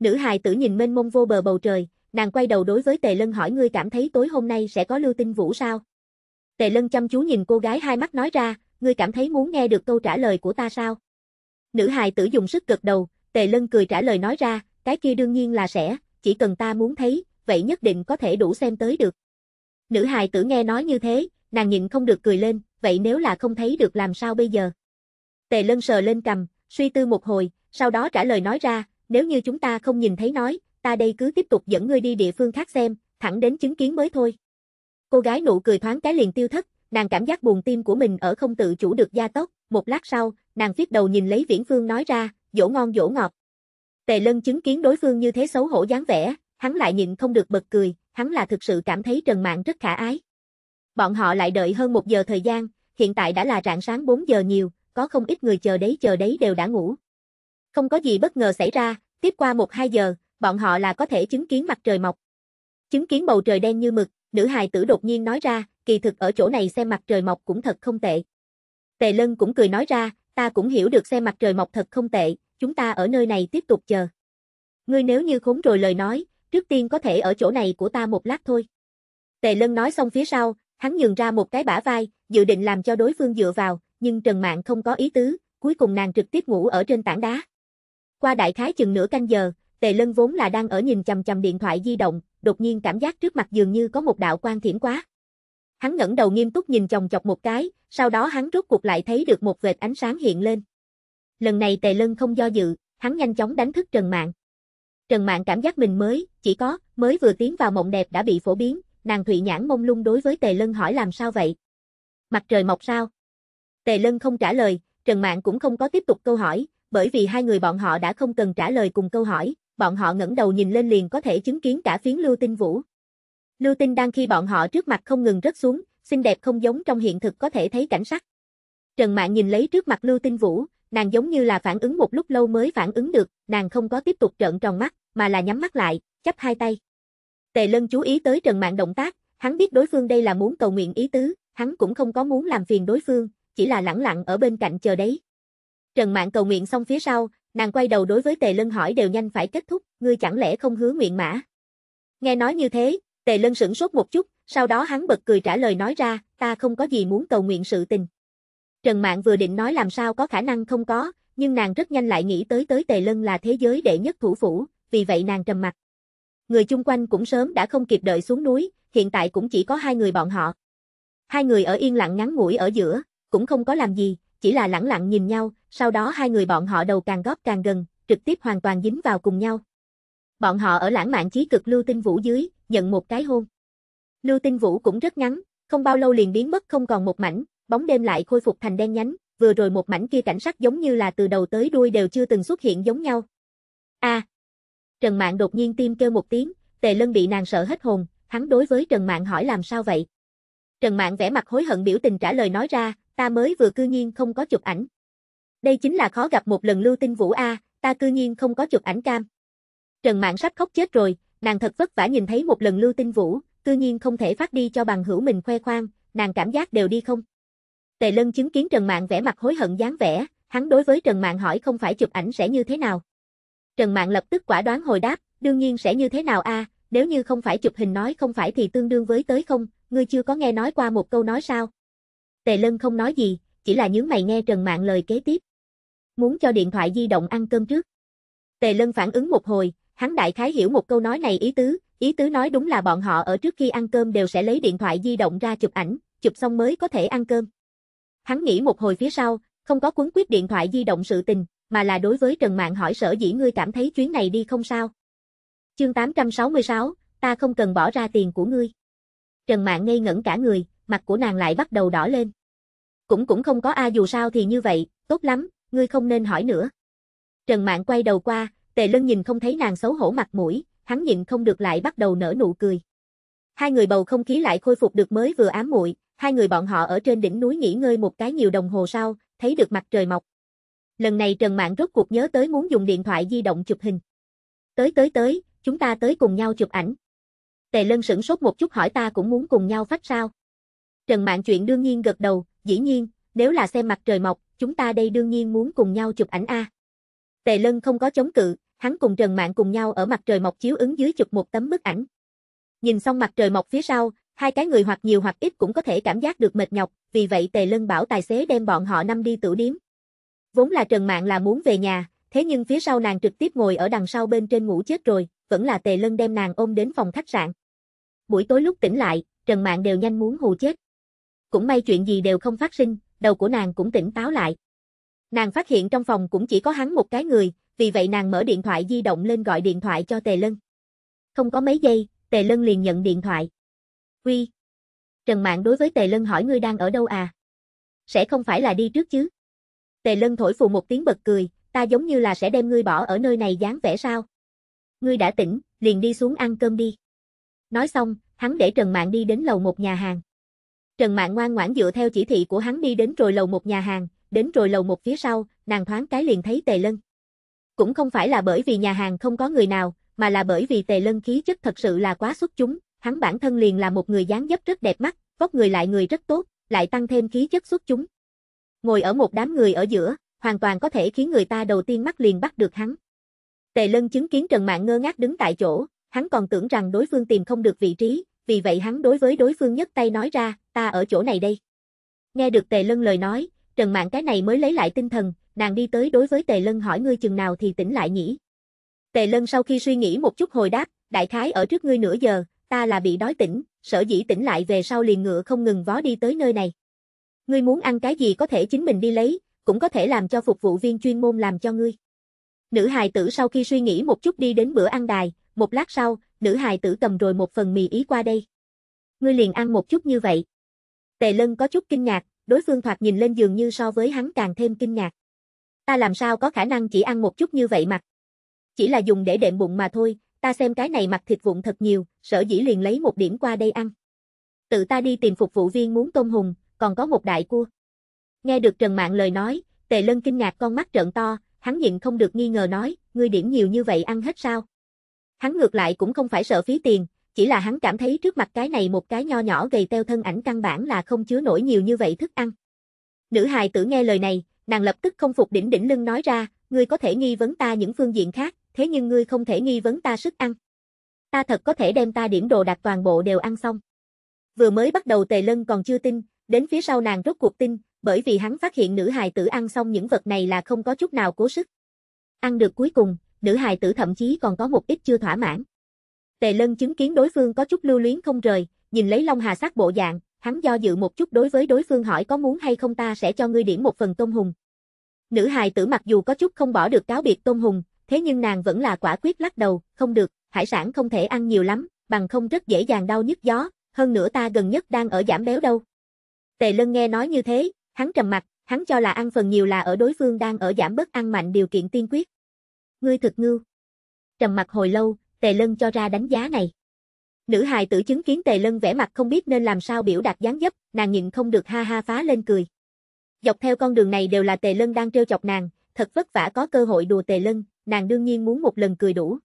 Nữ hài tử nhìn mênh mông vô bờ bầu trời, nàng quay đầu đối với Tề Lân hỏi ngươi cảm thấy tối hôm nay sẽ có lưu tinh vũ sao? Tề Lân chăm chú nhìn cô gái hai mắt nói ra, ngươi cảm thấy muốn nghe được câu trả lời của ta sao? Nữ hài tử dùng sức gật đầu, Tề Lân cười trả lời nói ra, cái kia đương nhiên là sẽ, chỉ cần ta muốn thấy, vậy nhất định có thể đủ xem tới được. Nữ hài tử nghe nói như thế, nàng nhịn không được cười lên, vậy nếu là không thấy được làm sao bây giờ? Tề Lân sờ lên cầm, suy tư một hồi, sau đó trả lời nói ra, nếu như chúng ta không nhìn thấy nói, ta đây cứ tiếp tục dẫn ngươi đi địa phương khác xem, thẳng đến chứng kiến mới thôi. Cô gái nụ cười thoáng cái liền tiêu thất, nàng cảm giác buồn tim của mình ở không tự chủ được gia tốc, một lát sau, nàng phiết đầu nhìn lấy viễn phương nói ra, dỗ ngon dỗ ngọt. Tề lân chứng kiến đối phương như thế xấu hổ dáng vẻ, hắn lại nhịn không được bật cười, hắn là thực sự cảm thấy Trần mạng rất khả ái. Bọn họ lại đợi hơn một giờ thời gian, hiện tại đã là rạng sáng 4 giờ nhiều, có không ít người chờ đấy chờ đấy đều đã ngủ. Không có gì bất ngờ xảy ra, tiếp qua 1-2 giờ, bọn họ là có thể chứng kiến mặt trời mọc. Chứng kiến bầu trời đen như mực, nữ hài tử đột nhiên nói ra, kỳ thực ở chỗ này xem mặt trời mọc cũng thật không tệ. Tề lân cũng cười nói ra, ta cũng hiểu được xem mặt trời mọc thật không tệ, chúng ta ở nơi này tiếp tục chờ. Ngươi nếu như khốn rồi lời nói, trước tiên có thể ở chỗ này của ta một lát thôi. Tề lân nói xong phía sau, hắn nhường ra một cái bả vai, dự định làm cho đối phương dựa vào, nhưng Trần Mạn không có ý tứ, cuối cùng nàng trực tiếp ngủ ở trên tảng đá. Qua đại khái chừng nửa canh giờ, Tề Lân vốn là đang ở nhìn chằm chằm điện thoại di động, đột nhiên cảm giác trước mặt dường như có một đạo quan thiểm quá. Hắn ngẩng đầu nghiêm túc nhìn chồng chọc một cái, sau đó hắn rốt cuộc lại thấy được một vệt ánh sáng hiện lên. Lần này Tề Lân không do dự, hắn nhanh chóng đánh thức Trần Mạn. Trần Mạn cảm giác mình mới, chỉ có, mới vừa tiến vào mộng đẹp đã bị phổ biến, nàng Thụy Nhãn mông lung đối với Tề Lân hỏi làm sao vậy? Mặt trời mọc sao? Tề Lân không trả lời, Trần Mạn cũng không có tiếp tục câu hỏi, bởi vì hai người bọn họ đã không cần trả lời cùng câu hỏi, bọn họ ngẩng đầu nhìn lên liền có thể chứng kiến cả phiến lưu tinh vũ. Lưu tinh đang khi bọn họ trước mặt không ngừng rớt xuống, xinh đẹp không giống trong hiện thực có thể thấy cảnh sắc. Trần Mạn nhìn lấy trước mặt lưu tinh vũ, nàng giống như là phản ứng một lúc lâu mới phản ứng được, nàng không có tiếp tục trợn tròn mắt, mà là nhắm mắt lại, chắp hai tay. Tề Lân chú ý tới Trần Mạn động tác, hắn biết đối phương đây là muốn cầu nguyện ý tứ, hắn cũng không có muốn làm phiền đối phương, chỉ là lẳng lặng ở bên cạnh chờ đấy. Trần Mạn cầu nguyện xong phía sau, nàng quay đầu đối với Tề Lân hỏi đều nhanh phải kết thúc, ngươi chẳng lẽ không hứa nguyện mã? Nghe nói như thế, Tề Lân sửng sốt một chút, sau đó hắn bật cười trả lời nói ra, ta không có gì muốn cầu nguyện sự tình. Trần Mạn vừa định nói làm sao có khả năng không có, nhưng nàng rất nhanh lại nghĩ tới tới Tề Lân là thế giới đệ nhất thủ phủ, vì vậy nàng trầm mặt. Người chung quanh cũng sớm đã không kịp đợi xuống núi, hiện tại cũng chỉ có hai người bọn họ. Hai người ở yên lặng ngắn ngủi ở giữa, cũng không có làm gì, chỉ là lẳng lặng nhìn nhau, sau đó hai người bọn họ đầu càng góp càng gần, trực tiếp hoàn toàn dính vào cùng nhau. Bọn họ ở lãng mạn chí cực Lưu Tinh Vũ dưới, nhận một cái hôn. Lưu Tinh Vũ cũng rất ngắn, không bao lâu liền biến mất không còn một mảnh, bóng đêm lại khôi phục thành đen nhánh, vừa rồi một mảnh kia cảnh sắc giống như là từ đầu tới đuôi đều chưa từng xuất hiện giống nhau. A. À, Trần Mạn đột nhiên tim kêu một tiếng, Tề Lân bị nàng sợ hết hồn, hắn đối với Trần Mạn hỏi làm sao vậy. Trần Mạn vẻ mặt hối hận biểu tình trả lời nói ra, ta mới vừa cư nhiên không có chụp ảnh. Đây chính là khó gặp một lần lưu tinh vũ A, ta cư nhiên không có chụp ảnh cam. Trần Mạn sắp khóc chết rồi, nàng thật vất vả nhìn thấy một lần lưu tinh vũ, cư nhiên không thể phát đi cho bằng hữu mình khoe khoang, nàng cảm giác đều đi không. Tề Lân chứng kiến Trần Mạn vẻ mặt hối hận dáng vẻ, hắn đối với Trần Mạn hỏi không phải chụp ảnh sẽ như thế nào. Trần Mạn lập tức quả đoán hồi đáp, đương nhiên sẽ như thế nào a, nếu như không phải chụp hình nói không phải thì tương đương với tới không, ngươi chưa có nghe nói qua một câu nói sao? Tề Lân không nói gì, chỉ là nhướng mày nghe Trần Mạn lời kế tiếp. Muốn cho điện thoại di động ăn cơm trước. Tề Lân phản ứng một hồi, hắn đại khái hiểu một câu nói này ý tứ, ý tứ nói đúng là bọn họ ở trước khi ăn cơm đều sẽ lấy điện thoại di động ra chụp ảnh, chụp xong mới có thể ăn cơm. Hắn nghĩ một hồi phía sau, không có cuốn quyết điện thoại di động sự tình, mà là đối với Trần Mạn hỏi sở dĩ ngươi cảm thấy chuyến này đi không sao. Chương 866, ta không cần bỏ ra tiền của ngươi. Trần Mạn ngây ngẩn cả người, mặt của nàng lại bắt đầu đỏ lên. Cũng cũng không có a dù sao thì như vậy, tốt lắm, ngươi không nên hỏi nữa. Trần Mạn quay đầu qua, Tề Lân nhìn không thấy nàng xấu hổ mặt mũi, hắn nhịn không được lại bắt đầu nở nụ cười. Hai người bầu không khí lại khôi phục được mới vừa ám muội, hai người bọn họ ở trên đỉnh núi nghỉ ngơi một cái nhiều đồng hồ sau, thấy được mặt trời mọc. Lần này Trần Mạn rốt cuộc nhớ tới muốn dùng điện thoại di động chụp hình. Tới tới tới, chúng ta tới cùng nhau chụp ảnh. Tề Lân sửng sốt một chút hỏi ta cũng muốn cùng nhau phát sao. Trần Mạn Chuyện đương nhiên gật đầu, dĩ nhiên, nếu là xem mặt trời mọc, chúng ta đây đương nhiên muốn cùng nhau chụp ảnh A. Tề Lân không có chống cự, hắn cùng Trần Mạn cùng nhau ở mặt trời mọc chiếu ứng dưới chụp một tấm bức ảnh. Nhìn xong mặt trời mọc phía sau, hai cái người hoặc nhiều hoặc ít cũng có thể cảm giác được mệt nhọc, vì vậy Tề Lân bảo tài xế đem bọn họ năm đi tử điếm. Vốn là Trần Mạn là muốn về nhà, thế nhưng phía sau nàng trực tiếp ngồi ở đằng sau bên trên ngủ chết rồi, vẫn là Tề Lân đem nàng ôm đến phòng khách sạn. Buổi tối lúc tỉnh lại, Trần Mạn đều nhanh muốn hù chết. Cũng may chuyện gì đều không phát sinh, đầu của nàng cũng tỉnh táo lại. Nàng phát hiện trong phòng cũng chỉ có hắn một cái người, vì vậy nàng mở điện thoại di động lên gọi điện thoại cho Tề Lân. Không có mấy giây, Tề Lân liền nhận điện thoại. Uy. Trần Mạn đối với Tề Lân hỏi ngươi đang ở đâu à? Sẽ không phải là đi trước chứ? Tề Lân thổi phù một tiếng bật cười, ta giống như là sẽ đem ngươi bỏ ở nơi này dáng vẻ sao? Ngươi đã tỉnh, liền đi xuống ăn cơm đi. Nói xong, hắn để Trần Mạn đi đến lầu một nhà hàng. Trần Mạn ngoan ngoãn dựa theo chỉ thị của hắn đi đến rồi lầu một nhà hàng, đến rồi lầu một phía sau, nàng thoáng cái liền thấy Tề Lân. Cũng không phải là bởi vì nhà hàng không có người nào, mà là bởi vì Tề Lân khí chất thật sự là quá xuất chúng, hắn bản thân liền là một người dáng dấp rất đẹp mắt, vóc người lại người rất tốt, lại tăng thêm khí chất xuất chúng. Ngồi ở một đám người ở giữa, hoàn toàn có thể khiến người ta đầu tiên mắt liền bắt được hắn. Tề Lân chứng kiến Trần Mạn ngơ ngác đứng tại chỗ, hắn còn tưởng rằng đối phương tìm không được vị trí, vì vậy hắn đối với đối phương nhất tay nói ra, ta ở chỗ này đây. Nghe được Tề Lân lời nói, Trần mạng cái này mới lấy lại tinh thần, nàng đi tới đối với Tề Lân hỏi ngươi chừng nào thì tỉnh lại nhỉ. Tề Lân sau khi suy nghĩ một chút hồi đáp, đại khái ở trước ngươi nửa giờ, ta là bị đói tỉnh, sở dĩ tỉnh lại về sau liền ngựa không ngừng vó đi tới nơi này. Ngươi muốn ăn cái gì có thể chính mình đi lấy, cũng có thể làm cho phục vụ viên chuyên môn làm cho ngươi. Nữ hài tử sau khi suy nghĩ một chút đi đến bữa ăn đài, một lát sau, nữ hài tử cầm rồi một phần mì ý qua đây. Ngươi liền ăn một chút như vậy. Tề lân có chút kinh ngạc, đối phương thoạt nhìn lên giường như so với hắn càng thêm kinh ngạc. Ta làm sao có khả năng chỉ ăn một chút như vậy mặt. Chỉ là dùng để đệm bụng mà thôi, ta xem cái này mặt thịt vụn thật nhiều, sở dĩ liền lấy một điểm qua đây ăn. Tự ta đi tìm phục vụ viên muốn tôm hùm, còn có một đại cua. Nghe được Trần Mạn lời nói, Tề Lân kinh ngạc con mắt trợn to, hắn nhịn không được nghi ngờ nói, ngươi điểm nhiều như vậy ăn hết sao? Hắn ngược lại cũng không phải sợ phí tiền, chỉ là hắn cảm thấy trước mặt cái này một cái nho nhỏ gầy teo thân ảnh căn bản là không chứa nổi nhiều như vậy thức ăn. Nữ hài tử nghe lời này, nàng lập tức không phục đỉnh đỉnh lưng nói ra, ngươi có thể nghi vấn ta những phương diện khác, thế nhưng ngươi không thể nghi vấn ta sức ăn. Ta thật có thể đem ta điểm đồ đặt toàn bộ đều ăn xong. Vừa mới bắt đầu tề lân còn chưa tin, đến phía sau nàng rốt cuộc tin, bởi vì hắn phát hiện nữ hài tử ăn xong những vật này là không có chút nào cố sức. Ăn được cuối cùng, nữ hài tử thậm chí còn có một ít chưa thỏa mãn. Tề Lân chứng kiến đối phương có chút lưu luyến không rời, nhìn lấy Long Hà sát bộ dạng, hắn do dự một chút đối với đối phương hỏi có muốn hay không ta sẽ cho ngươi điểm một phần tôm hùng. Nữ hài tử mặc dù có chút không bỏ được cáo biệt tôm hùng, thế nhưng nàng vẫn là quả quyết lắc đầu, không được, hải sản không thể ăn nhiều lắm, bằng không rất dễ dàng đau nhức gió, hơn nữa ta gần nhất đang ở giảm béo đâu. Tề Lân nghe nói như thế, hắn trầm mặt, hắn cho là ăn phần nhiều là ở đối phương đang ở giảm bớt ăn mạnh điều kiện tiên quyết. Ngươi thực ngưu. Trầm mặt hồi lâu, Tề Lân cho ra đánh giá này. Nữ hài tử chứng kiến Tề Lân vẽ mặt không biết nên làm sao biểu đạt dáng dấp, nàng nhịn không được ha ha phá lên cười. Dọc theo con đường này đều là Tề Lân đang trêu chọc nàng, thật vất vả có cơ hội đùa Tề Lân, nàng đương nhiên muốn một lần cười đủ.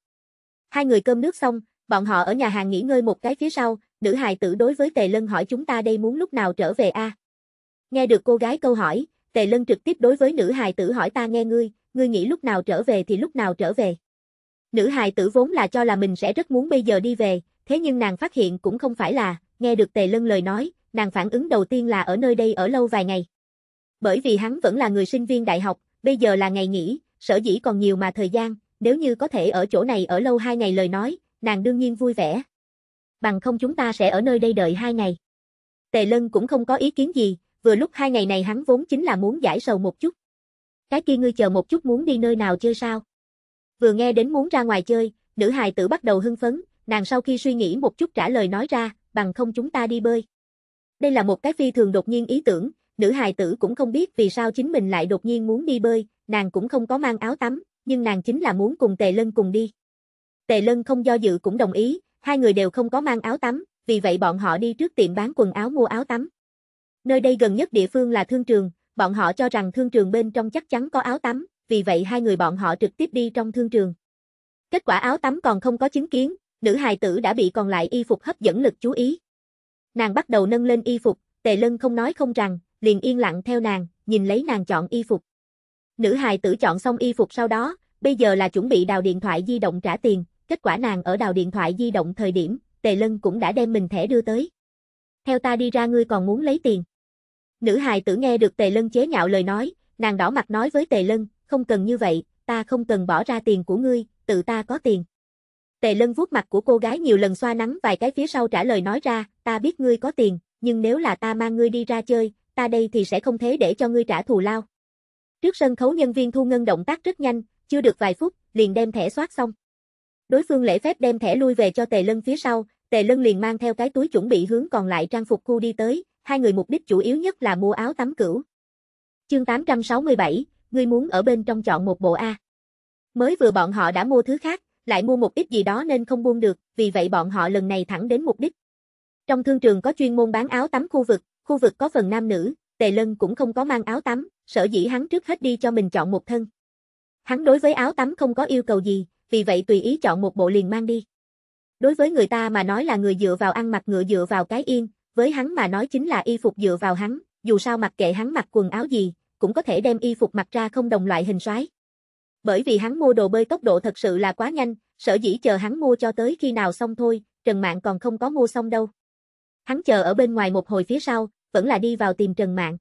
Hai người cơm nước xong, bọn họ ở nhà hàng nghỉ ngơi một cái phía sau, nữ hài tử đối với Tề Lân hỏi chúng ta đây muốn lúc nào trở về a? À? Nghe được cô gái câu hỏi, Tề Lân trực tiếp đối với nữ hài tử hỏi ta nghe ngươi, ngươi nghĩ lúc nào trở về thì lúc nào trở về. Nữ hài tử vốn là cho là mình sẽ rất muốn bây giờ đi về, thế nhưng nàng phát hiện cũng không phải là, nghe được tề lân lời nói, nàng phản ứng đầu tiên là ở nơi đây ở lâu vài ngày. Bởi vì hắn vẫn là người sinh viên đại học, bây giờ là ngày nghỉ, sở dĩ còn nhiều mà thời gian, nếu như có thể ở chỗ này ở lâu hai ngày lời nói, nàng đương nhiên vui vẻ. Bằng không chúng ta sẽ ở nơi đây đợi hai ngày. Tề Lân cũng không có ý kiến gì, vừa lúc hai ngày này hắn vốn chính là muốn giải sầu một chút cái kia ngươi chờ một chút muốn đi nơi nào chơi sao? Vừa nghe đến muốn ra ngoài chơi, nữ hài tử bắt đầu hưng phấn, nàng sau khi suy nghĩ một chút trả lời nói ra, bằng không chúng ta đi bơi. Đây là một cái phi thường đột nhiên ý tưởng, nữ hài tử cũng không biết vì sao chính mình lại đột nhiên muốn đi bơi, nàng cũng không có mang áo tắm, nhưng nàng chính là muốn cùng Tề Lân cùng đi. Tề Lân không do dự cũng đồng ý, hai người đều không có mang áo tắm, vì vậy bọn họ đi trước tiệm bán quần áo mua áo tắm. Nơi đây gần nhất địa phương là thương trường, bọn họ cho rằng thương trường bên trong chắc chắn có áo tắm, vì vậy hai người bọn họ trực tiếp đi trong thương trường. Kết quả áo tắm còn không có chứng kiến, nữ hài tử đã bị còn lại y phục hấp dẫn lực chú ý. Nàng bắt đầu nâng lên y phục, tề lân không nói không rằng, liền yên lặng theo nàng, nhìn lấy nàng chọn y phục. Nữ hài tử chọn xong y phục sau đó, bây giờ là chuẩn bị đào điện thoại di động trả tiền, kết quả nàng ở đào điện thoại di động thời điểm, tề lân cũng đã đem mình thẻ đưa tới. Theo ta đi ra ngươi còn muốn lấy tiền. Nữ hài tử nghe được Tề Lân chế nhạo lời nói, nàng đỏ mặt nói với Tề Lân, không cần như vậy, ta không cần bỏ ra tiền của ngươi, tự ta có tiền. Tề Lân vuốt mặt của cô gái nhiều lần xoa nắng vài cái phía sau trả lời nói ra, ta biết ngươi có tiền, nhưng nếu là ta mang ngươi đi ra chơi, ta đây thì sẽ không thế để cho ngươi trả thù lao. Trước sân khấu nhân viên thu ngân động tác rất nhanh, chưa được vài phút, liền đem thẻ soát xong. Đối phương lễ phép đem thẻ lui về cho Tề Lân phía sau, Tề Lân liền mang theo cái túi chuẩn bị hướng còn lại trang phục khu đi tới, hai người mục đích chủ yếu nhất là mua áo tắm cửu. Chương 867, ngươi muốn ở bên trong chọn một bộ A. Mới vừa bọn họ đã mua thứ khác, lại mua một ít gì đó nên không buông được, vì vậy bọn họ lần này thẳng đến mục đích. Trong thương trường có chuyên môn bán áo tắm khu vực, khu vực có phần nam nữ, Tề Lân cũng không có mang áo tắm, sở dĩ hắn trước hết đi cho mình chọn một thân. Hắn đối với áo tắm không có yêu cầu gì, vì vậy tùy ý chọn một bộ liền mang đi. Đối với người ta mà nói là người dựa vào ăn mặc ngựa dựa vào cái yên, với hắn mà nói chính là y phục dựa vào hắn, dù sao mặc kệ hắn mặc quần áo gì, cũng có thể đem y phục mặc ra không đồng loại hình soái. Bởi vì hắn mua đồ bơi tốc độ thật sự là quá nhanh, sở dĩ chờ hắn mua cho tới khi nào xong thôi, Trần mạng còn không có mua xong đâu. Hắn chờ ở bên ngoài một hồi phía sau, vẫn là đi vào tìm Trần mạng.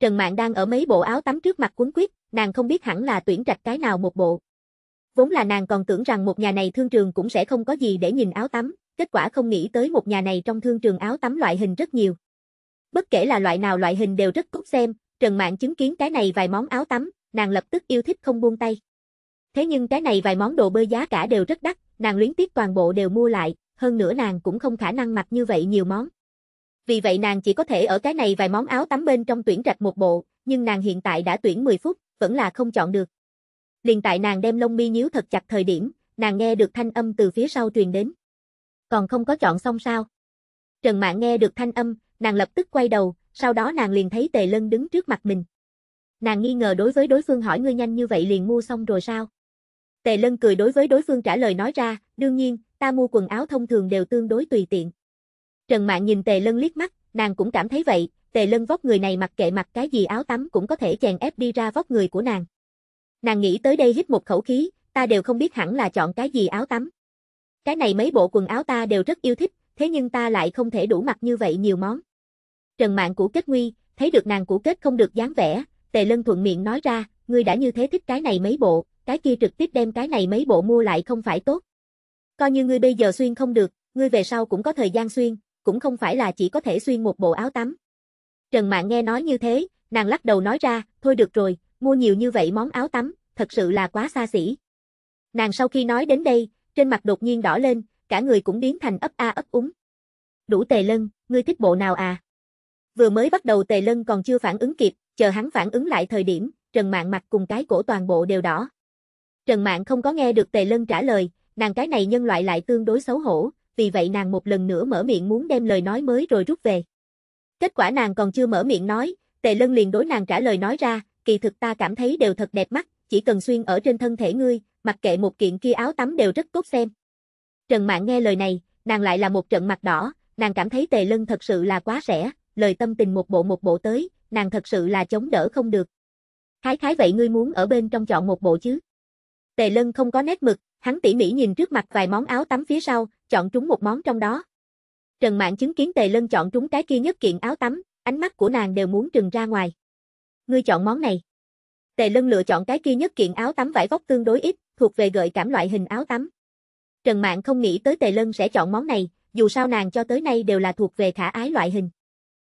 Trần mạng đang ở mấy bộ áo tắm trước mặt quấn quýt, nàng không biết hẳn là tuyển trạch cái nào một bộ. Vốn là nàng còn tưởng rằng một nhà này thương trường cũng sẽ không có gì để nhìn áo tắm, kết quả không nghĩ tới một nhà này trong thương trường áo tắm loại hình rất nhiều. Bất kể là loại nào loại hình đều rất tốt xem, Trần Mạn chứng kiến cái này vài món áo tắm, nàng lập tức yêu thích không buông tay. Thế nhưng cái này vài món đồ bơi giá cả đều rất đắt, nàng luyến tiếc toàn bộ đều mua lại, hơn nữa nàng cũng không khả năng mặc như vậy nhiều món. Vì vậy nàng chỉ có thể ở cái này vài món áo tắm bên trong tuyển rạch một bộ, nhưng nàng hiện tại đã tuyển 10 phút, vẫn là không chọn được. Liền tại nàng đem lông mi nhíu thật chặt thời điểm, nàng nghe được thanh âm từ phía sau truyền đến còn không có chọn xong sao? Trần Mạn nghe được thanh âm, nàng lập tức quay đầu, sau đó nàng liền thấy Tề Lân đứng trước mặt mình. Nàng nghi ngờ đối với đối phương hỏi ngươi nhanh như vậy liền mua xong rồi sao? Tề Lân cười đối với đối phương trả lời nói ra, đương nhiên, ta mua quần áo thông thường đều tương đối tùy tiện. Trần Mạn nhìn Tề Lân liếc mắt, nàng cũng cảm thấy vậy, Tề Lân vóc người này mặc kệ mặc cái gì áo tắm cũng có thể chèn ép đi ra vóc người của nàng. Nàng nghĩ tới đây hít một khẩu khí, ta đều không biết hẳn là chọn cái gì áo tắm. Cái này mấy bộ quần áo ta đều rất yêu thích, thế nhưng ta lại không thể đủ mặc như vậy nhiều món. Trần Mạn của kết nguy, thấy được nàng của kết không được dáng vẻ, Tề Lân thuận miệng nói ra, ngươi đã như thế thích cái này mấy bộ, cái kia trực tiếp đem cái này mấy bộ mua lại không phải tốt. Coi như ngươi bây giờ xuyên không được, ngươi về sau cũng có thời gian xuyên, cũng không phải là chỉ có thể xuyên một bộ áo tắm. Trần Mạn nghe nói như thế, nàng lắc đầu nói ra, thôi được rồi, mua nhiều như vậy món áo tắm, thật sự là quá xa xỉ. Nàng sau khi nói đến đây, trên mặt đột nhiên đỏ lên, cả người cũng biến thành ấp a ấp úng. Đủ Tề Lân, ngươi thích bộ nào à? Vừa mới bắt đầu Tề Lân còn chưa phản ứng kịp, chờ hắn phản ứng lại thời điểm, Trần mạng mặt cùng cái cổ toàn bộ đều đỏ. Trần mạng không có nghe được Tề Lân trả lời, nàng cái này nhân loại lại tương đối xấu hổ, vì vậy nàng một lần nữa mở miệng muốn đem lời nói mới rồi rút về. Kết quả nàng còn chưa mở miệng nói, Tề Lân liền đối nàng trả lời nói ra, kỳ thực ta cảm thấy đều thật đẹp mắt, chỉ cần xuyên ở trên thân thể ngươi, mặc kệ một kiện kia áo tắm đều rất tốt xem. Trần Mạn nghe lời này, nàng lại là một trận mặt đỏ, nàng cảm thấy Tề Lân thật sự là quá rẻ, lời tâm tình một bộ một bộ tới, nàng thật sự là chống đỡ không được. Khái khái vậy ngươi muốn ở bên trong chọn một bộ chứ? Tề Lân không có nét mực, hắn tỉ mỉ nhìn trước mặt vài món áo tắm phía sau, chọn trúng một món trong đó. Trần Mạn chứng kiến Tề Lân chọn trúng cái kia nhất kiện áo tắm, ánh mắt của nàng đều muốn trừng ra ngoài. Ngươi chọn món này. Tề Lân lựa chọn cái kia nhất kiện áo tắm vải vóc tương đối ít, thuộc về gợi cảm loại hình áo tắm. Trần Mạn không nghĩ tới Tề Lân sẽ chọn món này, dù sao nàng cho tới nay đều là thuộc về khả ái loại hình.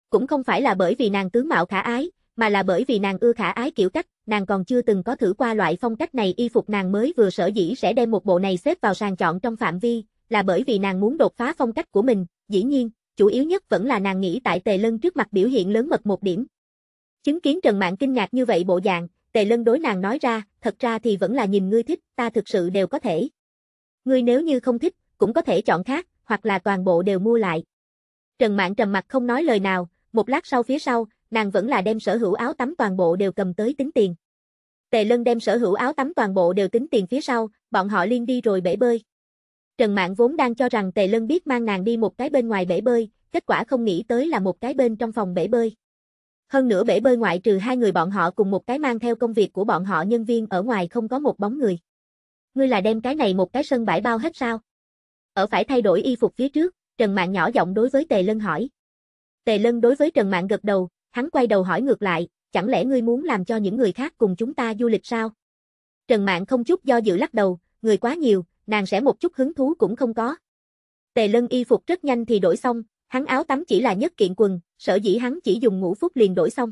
Cũng không phải là bởi vì nàng tướng mạo khả ái, mà là bởi vì nàng ưa khả ái kiểu cách, nàng còn chưa từng có thử qua loại phong cách này y phục nàng mới vừa sở dĩ sẽ đem một bộ này xếp vào sàng chọn trong phạm vi, là bởi vì nàng muốn đột phá phong cách của mình, dĩ nhiên, chủ yếu nhất vẫn là nàng nghĩ tại Tề Lân trước mặt biểu hiện lớn mật một điểm. Chứng kiến Trần Mạn kinh ngạc như vậy bộ dạng, Tề lân đối nàng nói ra, thật ra thì vẫn là nhìn ngươi thích, ta thực sự đều có thể. Ngươi nếu như không thích, cũng có thể chọn khác, hoặc là toàn bộ đều mua lại. Trần Mạn trầm mặt không nói lời nào, một lát sau phía sau, nàng vẫn là đem sở hữu áo tắm toàn bộ đều cầm tới tính tiền. Tề Lân đem sở hữu áo tắm toàn bộ đều tính tiền phía sau, bọn họ liên đi rồi bể bơi. Trần Mạn vốn đang cho rằng Tề Lân biết mang nàng đi một cái bên ngoài bể bơi, kết quả không nghĩ tới là một cái bên trong phòng bể bơi. Hơn nữa bể bơi ngoại trừ hai người bọn họ cùng một cái mang theo công việc của bọn họ nhân viên ở ngoài không có một bóng người. Ngươi là đem cái này một cái sân bãi bao hết sao? Ở phải thay đổi y phục phía trước, Trần mạng nhỏ giọng đối với Tề Lân hỏi. Tề Lân đối với Trần mạng gật đầu, hắn quay đầu hỏi ngược lại, chẳng lẽ ngươi muốn làm cho những người khác cùng chúng ta du lịch sao? Trần mạng không chút do dự lắc đầu, người quá nhiều, nàng sẽ một chút hứng thú cũng không có. Tề Lân y phục rất nhanh thì đổi xong, Hắn áo tắm chỉ là nhất kiện quần, sở dĩ hắn chỉ dùng ngũ phút liền đổi xong.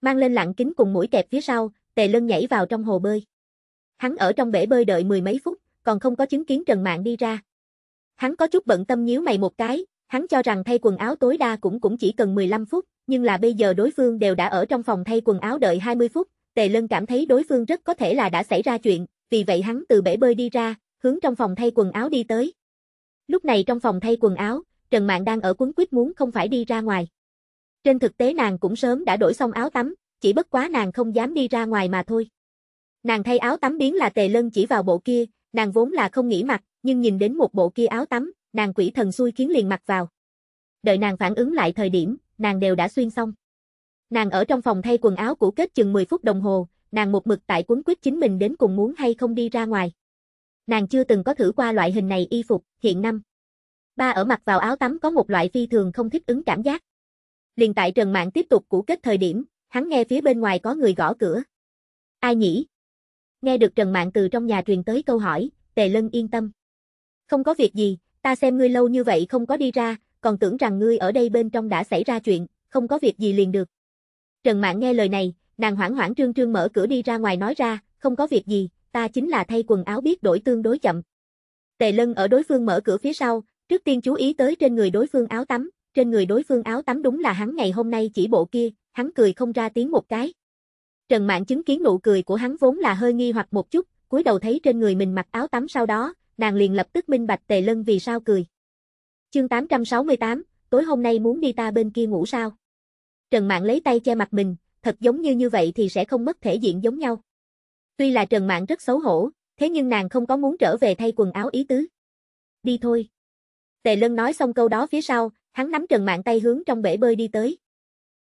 Mang lên lặng kính cùng mũi kẹp phía sau, tề lân nhảy vào trong hồ bơi. Hắn ở trong bể bơi đợi mười mấy phút, còn không có chứng kiến Trần mạng đi ra. Hắn có chút bận tâm nhíu mày một cái, hắn cho rằng thay quần áo tối đa cũng cũng chỉ cần 15 phút, nhưng là bây giờ đối phương đều đã ở trong phòng thay quần áo đợi 20 phút, Tề Lân cảm thấy đối phương rất có thể là đã xảy ra chuyện, vì vậy hắn từ bể bơi đi ra, hướng trong phòng thay quần áo đi tới. Lúc này trong phòng thay quần áo, Trần Mạn đang ở cuốn quýt muốn không phải đi ra ngoài. Trên thực tế nàng cũng sớm đã đổi xong áo tắm, chỉ bất quá nàng không dám đi ra ngoài mà thôi. Nàng thay áo tắm biến là tề lân chỉ vào bộ kia, nàng vốn là không nghĩ mặc, nhưng nhìn đến một bộ kia áo tắm, nàng quỷ thần xui khiến liền mặc vào. Đợi nàng phản ứng lại thời điểm, nàng đều đã xuyên xong. Nàng ở trong phòng thay quần áo của kết chừng 10 phút đồng hồ, nàng một mực tại cuốn quyết chính mình đến cùng muốn hay không đi ra ngoài. Nàng chưa từng có thử qua loại hình này y phục, hiện năm. Ba ở mặt vào áo tắm có một loại phi thường không thích ứng cảm giác. Liền tại Trần Mạn tiếp tục cũ kết thời điểm, hắn nghe phía bên ngoài có người gõ cửa. Ai nhỉ? Nghe được Trần Mạn từ trong nhà truyền tới câu hỏi, Tề Lân yên tâm. Không có việc gì, ta xem ngươi lâu như vậy không có đi ra, còn tưởng rằng ngươi ở đây bên trong đã xảy ra chuyện, không có việc gì liền được. Trần Mạn nghe lời này, nàng hoảng hoảng trương trương mở cửa đi ra ngoài nói ra, không có việc gì, ta chính là thay quần áo biết đổi tương đối chậm. Tề Lân ở đối phương mở cửa phía sau, Trước tiên chú ý tới trên người đối phương áo tắm, trên người đối phương áo tắm đúng là hắn ngày hôm nay chỉ bộ kia, hắn cười không ra tiếng một cái. Trần Mạn chứng kiến nụ cười của hắn vốn là hơi nghi hoặc một chút, cúi đầu thấy trên người mình mặc áo tắm sau đó, nàng liền lập tức minh bạch Tề Lân vì sao cười. Chương 868, tối hôm nay muốn đi ta bên kia ngủ sao? Trần Mạn lấy tay che mặt mình, thật giống như như vậy thì sẽ không mất thể diện giống nhau. Tuy là Trần Mạn rất xấu hổ, thế nhưng nàng không có muốn trở về thay quần áo ý tứ. Đi thôi. Tề Lân nói xong câu đó phía sau, hắn nắm Trần Mạn tay hướng trong bể bơi đi tới.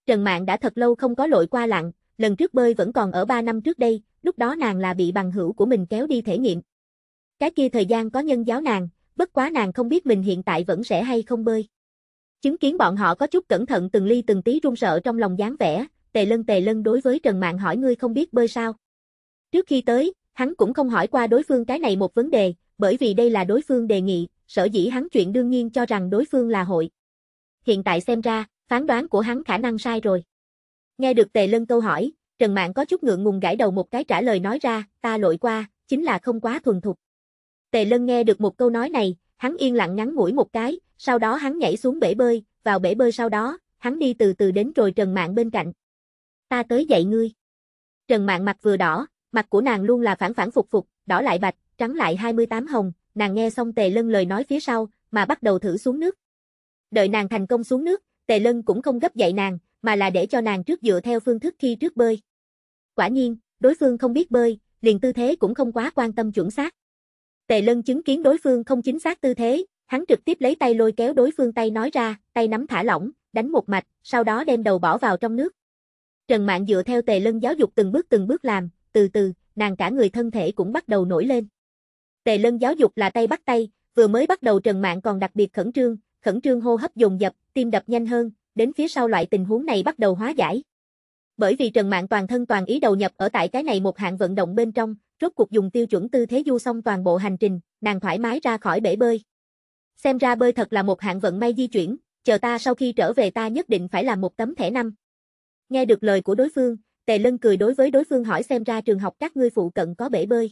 Trần Mạn đã thật lâu không có lội qua lặng, lần trước bơi vẫn còn ở 3 năm trước đây, lúc đó nàng là bị bằng hữu của mình kéo đi thể nghiệm. Cái kia thời gian có nhân giáo nàng, bất quá nàng không biết mình hiện tại vẫn sẽ hay không bơi. Chứng kiến bọn họ có chút cẩn thận từng ly từng tí run sợ trong lòng dáng vẻ, Tề Lân Tề Lân đối với Trần Mạn hỏi ngươi không biết bơi sao? Trước khi tới, hắn cũng không hỏi qua đối phương cái này một vấn đề, bởi vì đây là đối phương đề nghị, sở dĩ hắn chuyện đương nhiên cho rằng đối phương là hội. Hiện tại xem ra, phán đoán của hắn khả năng sai rồi. Nghe được Tề Lân câu hỏi, Trần mạng có chút ngượng ngùng gãi đầu một cái trả lời nói ra, ta lội qua, chính là không quá thuần thục. Tề Lân nghe được một câu nói này, hắn yên lặng ngắn mũi một cái, sau đó hắn nhảy xuống bể bơi, vào bể bơi sau đó, hắn đi từ từ đến rồi Trần mạng bên cạnh. Ta tới dạy ngươi. Trần mạng mặt vừa đỏ, mặt của nàng luôn là phản phản phục phục, đỏ lại bạch, trắng lại 28 hồng, nàng nghe xong tề lân lời nói phía sau, mà bắt đầu thử xuống nước. Đợi nàng thành công xuống nước, tề lân cũng không gấp dậy nàng, mà là để cho nàng trước dựa theo phương thức khi trước bơi. Quả nhiên, đối phương không biết bơi, liền tư thế cũng không quá quan tâm chuẩn xác. Tề lân chứng kiến đối phương không chính xác tư thế, hắn trực tiếp lấy tay lôi kéo đối phương tay nói ra, tay nắm thả lỏng, đánh một mạch, sau đó đem đầu bỏ vào trong nước. Trần Mạn dựa theo tề lân giáo dục từng bước từng bước làm, từ từ, nàng cả người thân thể cũng bắt đầu nổi lên. Tề lân giáo dục là tay bắt tay, vừa mới bắt đầu Trần Mạn còn đặc biệt khẩn trương, khẩn trương hô hấp dồn dập, tim đập nhanh hơn, đến phía sau loại tình huống này bắt đầu hóa giải. Bởi vì Trần Mạn toàn thân toàn ý đầu nhập ở tại cái này một hạng vận động bên trong, rốt cuộc dùng tiêu chuẩn tư thế du xong toàn bộ hành trình, nàng thoải mái ra khỏi bể bơi. Xem ra bơi thật là một hạng vận may di chuyển, chờ ta sau khi trở về ta nhất định phải làm một tấm thẻ năm. Nghe được lời của đối phương, Tề Lân cười đối với đối phương hỏi xem ra trường học các ngươi phụ cận có bể bơi.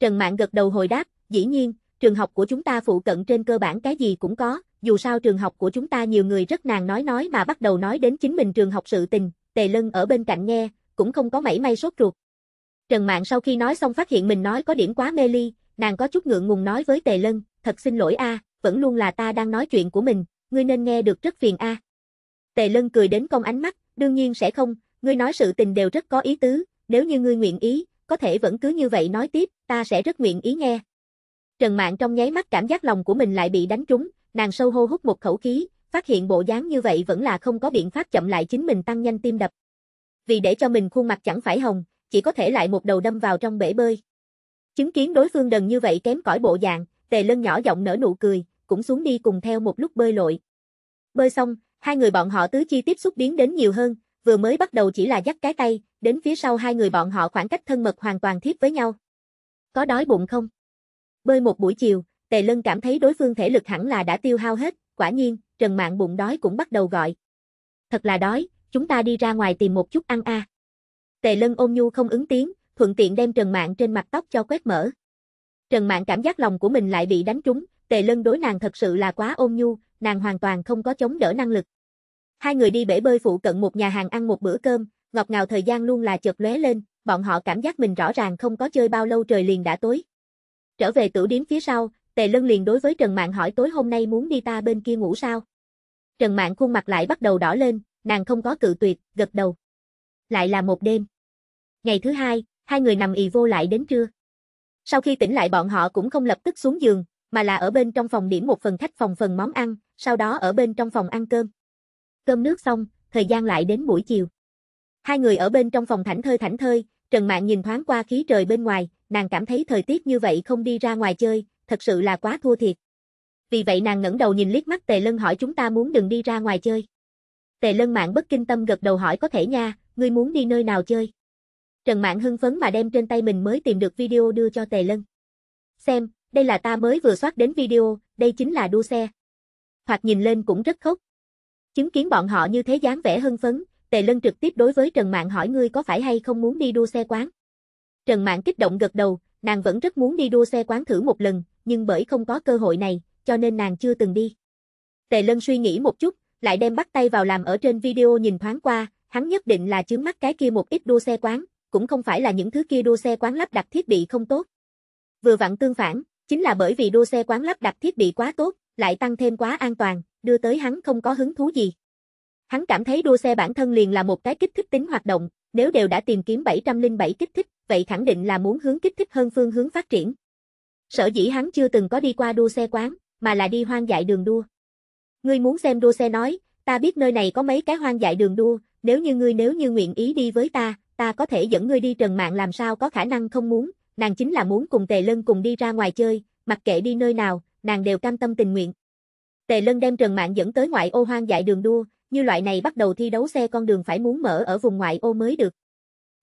Trần Mạn gật đầu hồi đáp, dĩ nhiên, trường học của chúng ta phụ cận trên cơ bản cái gì cũng có, dù sao trường học của chúng ta nhiều người rất nàng nói nói mà bắt đầu nói đến chính mình trường học sự tình, Tề Lân ở bên cạnh nghe, cũng không có mảy may sốt ruột. Trần Mạn sau khi nói xong phát hiện mình nói có điểm quá mê ly, nàng có chút ngượng ngùng nói với Tề Lân, thật xin lỗi a, vẫn luôn là ta đang nói chuyện của mình, ngươi nên nghe được rất phiền a. Tề Lân cười đến cong ánh mắt, đương nhiên sẽ không, ngươi nói sự tình đều rất có ý tứ, nếu như ngươi nguyện ý, có thể vẫn cứ như vậy nói tiếp, ta sẽ rất nguyện ý nghe. Trần Mạn trong nháy mắt cảm giác lòng của mình lại bị đánh trúng, nàng sâu hô hút một khẩu khí, phát hiện bộ dáng như vậy vẫn là không có biện pháp chậm lại chính mình tăng nhanh tim đập. Vì để cho mình khuôn mặt chẳng phải hồng, chỉ có thể lại một đầu đâm vào trong bể bơi. Chứng kiến đối phương đần như vậy kém cỏi bộ dạng, Tề Lân nhỏ giọng nở nụ cười, cũng xuống đi cùng theo một lúc bơi lội. Bơi xong, hai người bọn họ tứ chi tiếp xúc biến đến nhiều hơn, vừa mới bắt đầu chỉ là dắt cái tay, đến phía sau hai người bọn họ khoảng cách thân mật hoàn toàn thiếp với nhau. Có đói bụng không? Bơi một buổi chiều, Tề Lân cảm thấy đối phương thể lực hẳn là đã tiêu hao hết, quả nhiên, Trần Mạn bụng đói cũng bắt đầu gọi. Thật là đói, chúng ta đi ra ngoài tìm một chút ăn a. Tề Lân ôm nhu không ứng tiếng, thuận tiện đem Trần Mạn trên mặt tóc cho quét mở. Trần Mạn cảm giác lòng của mình lại bị đánh trúng, Tề Lân đối nàng thật sự là quá ôm nhu, nàng hoàn toàn không có chống đỡ năng lực. Hai người đi bể bơi phụ cận một nhà hàng ăn một bữa cơm, ngọt ngào thời gian luôn là chợt lóe lên, bọn họ cảm giác mình rõ ràng không có chơi bao lâu trời liền đã tối. Trở về tử điếm phía sau, Tề Lân liền đối với Trần Mạn hỏi tối hôm nay muốn đi ta bên kia ngủ sao? Trần Mạn khuôn mặt lại bắt đầu đỏ lên, nàng không có cự tuyệt, gật đầu. Lại là một đêm. Ngày thứ hai, hai người nằm ì vô lại đến trưa. Sau khi tỉnh lại bọn họ cũng không lập tức xuống giường, mà là ở bên trong phòng điểm một phần khách phòng phần món ăn, sau đó ở bên trong phòng ăn cơm cơm nước xong, thời gian lại đến buổi chiều. Hai người ở bên trong phòng thảnh thơi thảnh thơi, Trần Mạn nhìn thoáng qua khí trời bên ngoài, nàng cảm thấy thời tiết như vậy không đi ra ngoài chơi, thật sự là quá thua thiệt. Vì vậy nàng ngẩng đầu nhìn liếc mắt Tề Lân hỏi chúng ta muốn đừng đi ra ngoài chơi. Tề Lân Mạn bất kinh tâm gật đầu hỏi có thể nha, ngươi muốn đi nơi nào chơi? Trần Mạn hưng phấn mà đem trên tay mình mới tìm được video đưa cho Tề Lân. Xem, đây là ta mới vừa soát đến video, đây chính là đua xe. Thoạt nhìn lên cũng rất khốc, Chứng kiến bọn họ như thế dáng vẻ hưng phấn, Tề Lân trực tiếp đối với Trần Mạn hỏi ngươi có phải hay không muốn đi đua xe quán. Trần Mạn kích động gật đầu, nàng vẫn rất muốn đi đua xe quán thử một lần, nhưng bởi không có cơ hội này, cho nên nàng chưa từng đi. Tề Lân suy nghĩ một chút, lại đem bắt tay vào làm ở trên video nhìn thoáng qua, hắn nhất định là chướng mắt cái kia một ít đua xe quán, cũng không phải là những thứ kia đua xe quán lắp đặt thiết bị không tốt. Vừa vặn tương phản, chính là bởi vì đua xe quán lắp đặt thiết bị quá tốt, lại tăng thêm quá an toàn, đưa tới hắn không có hứng thú gì. Hắn cảm thấy đua xe bản thân liền là một cái kích thích tính hoạt động, nếu đều đã tìm kiếm 707 kích thích, vậy khẳng định là muốn hướng kích thích hơn phương hướng phát triển. Sở dĩ hắn chưa từng có đi qua đua xe quán, mà là đi hoang dại đường đua. Ngươi muốn xem đua xe nói, ta biết nơi này có mấy cái hoang dại đường đua, nếu như ngươi nếu như nguyện ý đi với ta, ta có thể dẫn ngươi đi trần mạng làm sao có khả năng không muốn, nàng chính là muốn cùng tề lân cùng đi ra ngoài chơi, mặc kệ đi nơi nào, nàng đều cam tâm tình nguyện. Tề Lân đem Trần Mạn dẫn tới ngoại ô hoang dại đường đua, như loại này bắt đầu thi đấu xe con đường phải muốn mở ở vùng ngoại ô mới được.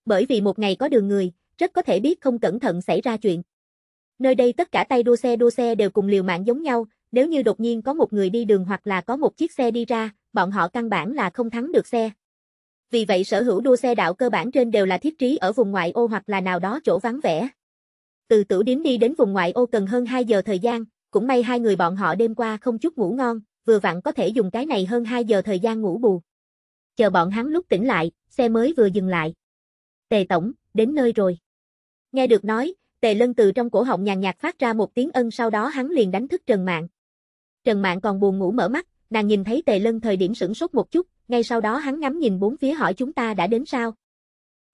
Bởi vì một ngày có đường người, rất có thể biết không cẩn thận xảy ra chuyện. Nơi đây tất cả tay đua xe đua xe đều cùng liều mạng giống nhau, nếu như đột nhiên có một người đi đường hoặc là có một chiếc xe đi ra, bọn họ căn bản là không thắng được xe. Vì vậy sở hữu đua xe đạo cơ bản trên đều là thiết trí ở vùng ngoại ô hoặc là nào đó chỗ vắng vẻ. Từ tử điếm đi đến vùng ngoại ô cần hơn 2 giờ thời gian, cũng may hai người bọn họ đêm qua không chút ngủ ngon, vừa vặn có thể dùng cái này hơn 2 giờ thời gian ngủ bù. Chờ bọn hắn lúc tỉnh lại, xe mới vừa dừng lại. Tề Tổng, đến nơi rồi. Nghe được nói, Tề Lân từ trong cổ họng nhàn nhạt phát ra một tiếng ân sau đó hắn liền đánh thức Trần Mạn. Trần Mạn còn buồn ngủ mở mắt, nàng nhìn thấy Tề Lân thời điểm sửng sốt một chút, ngay sau đó hắn ngắm nhìn bốn phía hỏi chúng ta đã đến sao.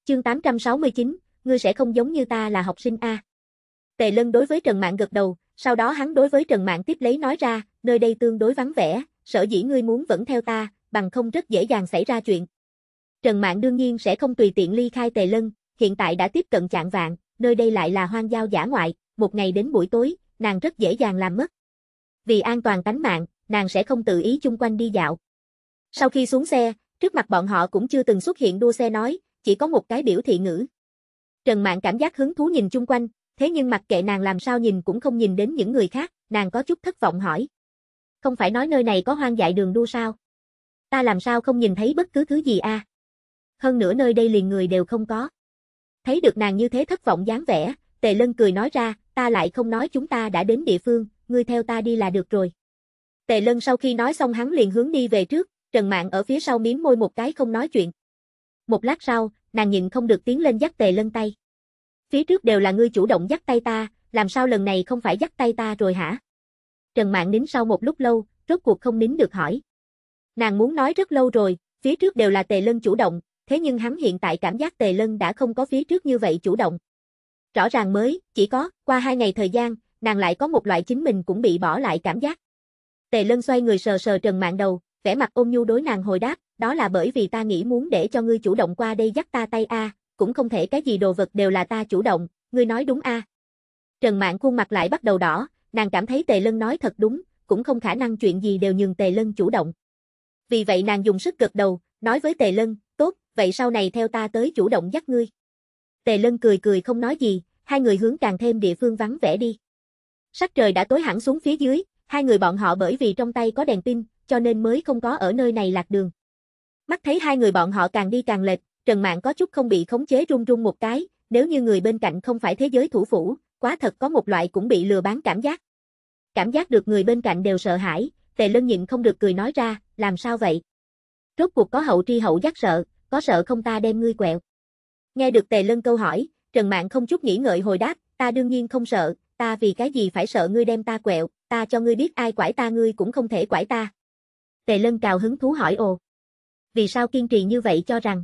Chương 869, ngươi sẽ không giống như ta là học sinh A. Tề Lân đối với Trần Mạn gật đầu, sau đó hắn đối với Trần Mạn tiếp lấy nói ra, nơi đây tương đối vắng vẻ, sở dĩ ngươi muốn vẫn theo ta, bằng không rất dễ dàng xảy ra chuyện. Trần Mạn đương nhiên sẽ không tùy tiện ly khai Tề Lân, hiện tại đã tiếp cận trạng vạn, nơi đây lại là hoang giao giả ngoại, một ngày đến buổi tối, nàng rất dễ dàng làm mất. Vì an toàn tánh mạng, nàng sẽ không tự ý chung quanh đi dạo. Sau khi xuống xe, trước mặt bọn họ cũng chưa từng xuất hiện đua xe nói, chỉ có một cái biểu thị ngữ. Trần Mạn cảm giác hứng thú nhìn chung quanh, Thế nhưng mặc kệ nàng làm sao nhìn cũng không nhìn đến những người khác, nàng có chút thất vọng hỏi. Không phải nói nơi này có hoang dại đường đua sao? Ta làm sao không nhìn thấy bất cứ thứ gì a? À? Hơn nữa nơi đây liền người đều không có. Thấy được nàng như thế thất vọng dáng vẻ, Tề Lân cười nói ra, ta lại không nói chúng ta đã đến địa phương, ngươi theo ta đi là được rồi. Tề Lân sau khi nói xong hắn liền hướng đi về trước, Trần mạng ở phía sau miếng môi một cái không nói chuyện. Một lát sau, nàng nhìn không được tiến lên dắt Tề Lân tay. Phía trước đều là ngươi chủ động dắt tay ta, làm sao lần này không phải dắt tay ta rồi hả? Trần Mạn nín sau một lúc lâu, rốt cuộc không nín được hỏi. Nàng muốn nói rất lâu rồi, phía trước đều là Tề Lân chủ động, thế nhưng hắn hiện tại cảm giác Tề Lân đã không có phía trước như vậy chủ động. Rõ ràng mới, chỉ có, qua hai ngày thời gian, nàng lại có một loại chính mình cũng bị bỏ lại cảm giác. Tề Lân xoay người sờ sờ Trần Mạn đầu, vẻ mặt ôn nhu đối nàng hồi đáp, đó là bởi vì ta nghĩ muốn để cho ngươi chủ động qua đây dắt ta tay a, à, cũng không thể cái gì đồ vật đều là ta chủ động, ngươi nói đúng a à. Trần Mạn khuôn mặt lại bắt đầu đỏ, nàng cảm thấy Tề Lân nói thật đúng, cũng không khả năng chuyện gì đều nhường Tề Lân chủ động. Vì vậy nàng dùng sức gật đầu, nói với Tề Lân, tốt, vậy sau này theo ta tới chủ động dắt ngươi. Tề Lân cười cười không nói gì, hai người hướng càng thêm địa phương vắng vẻ đi. Sắc trời đã tối hẳn xuống phía dưới, hai người bọn họ bởi vì trong tay có đèn pin, cho nên mới không có ở nơi này lạc đường. Mắt thấy hai người bọn họ càng đi càng lệch, Trần Mạn có chút không bị khống chế run run một cái, nếu như người bên cạnh không phải thế giới thủ phủ, quá thật có một loại cũng bị lừa bán cảm giác. Cảm giác được người bên cạnh đều sợ hãi, Tề Lân nhịn không được cười nói ra, làm sao vậy? Rốt cuộc có hậu tri hậu giác sợ, có sợ không ta đem ngươi quẹo. Nghe được Tề Lân câu hỏi, Trần Mạn không chút nghĩ ngợi hồi đáp, ta đương nhiên không sợ, ta vì cái gì phải sợ ngươi đem ta quẹo, ta cho ngươi biết ai quải ta ngươi cũng không thể quải ta. Tề Lân cào hứng thú hỏi ồ. Vì sao kiên trì như vậy cho rằng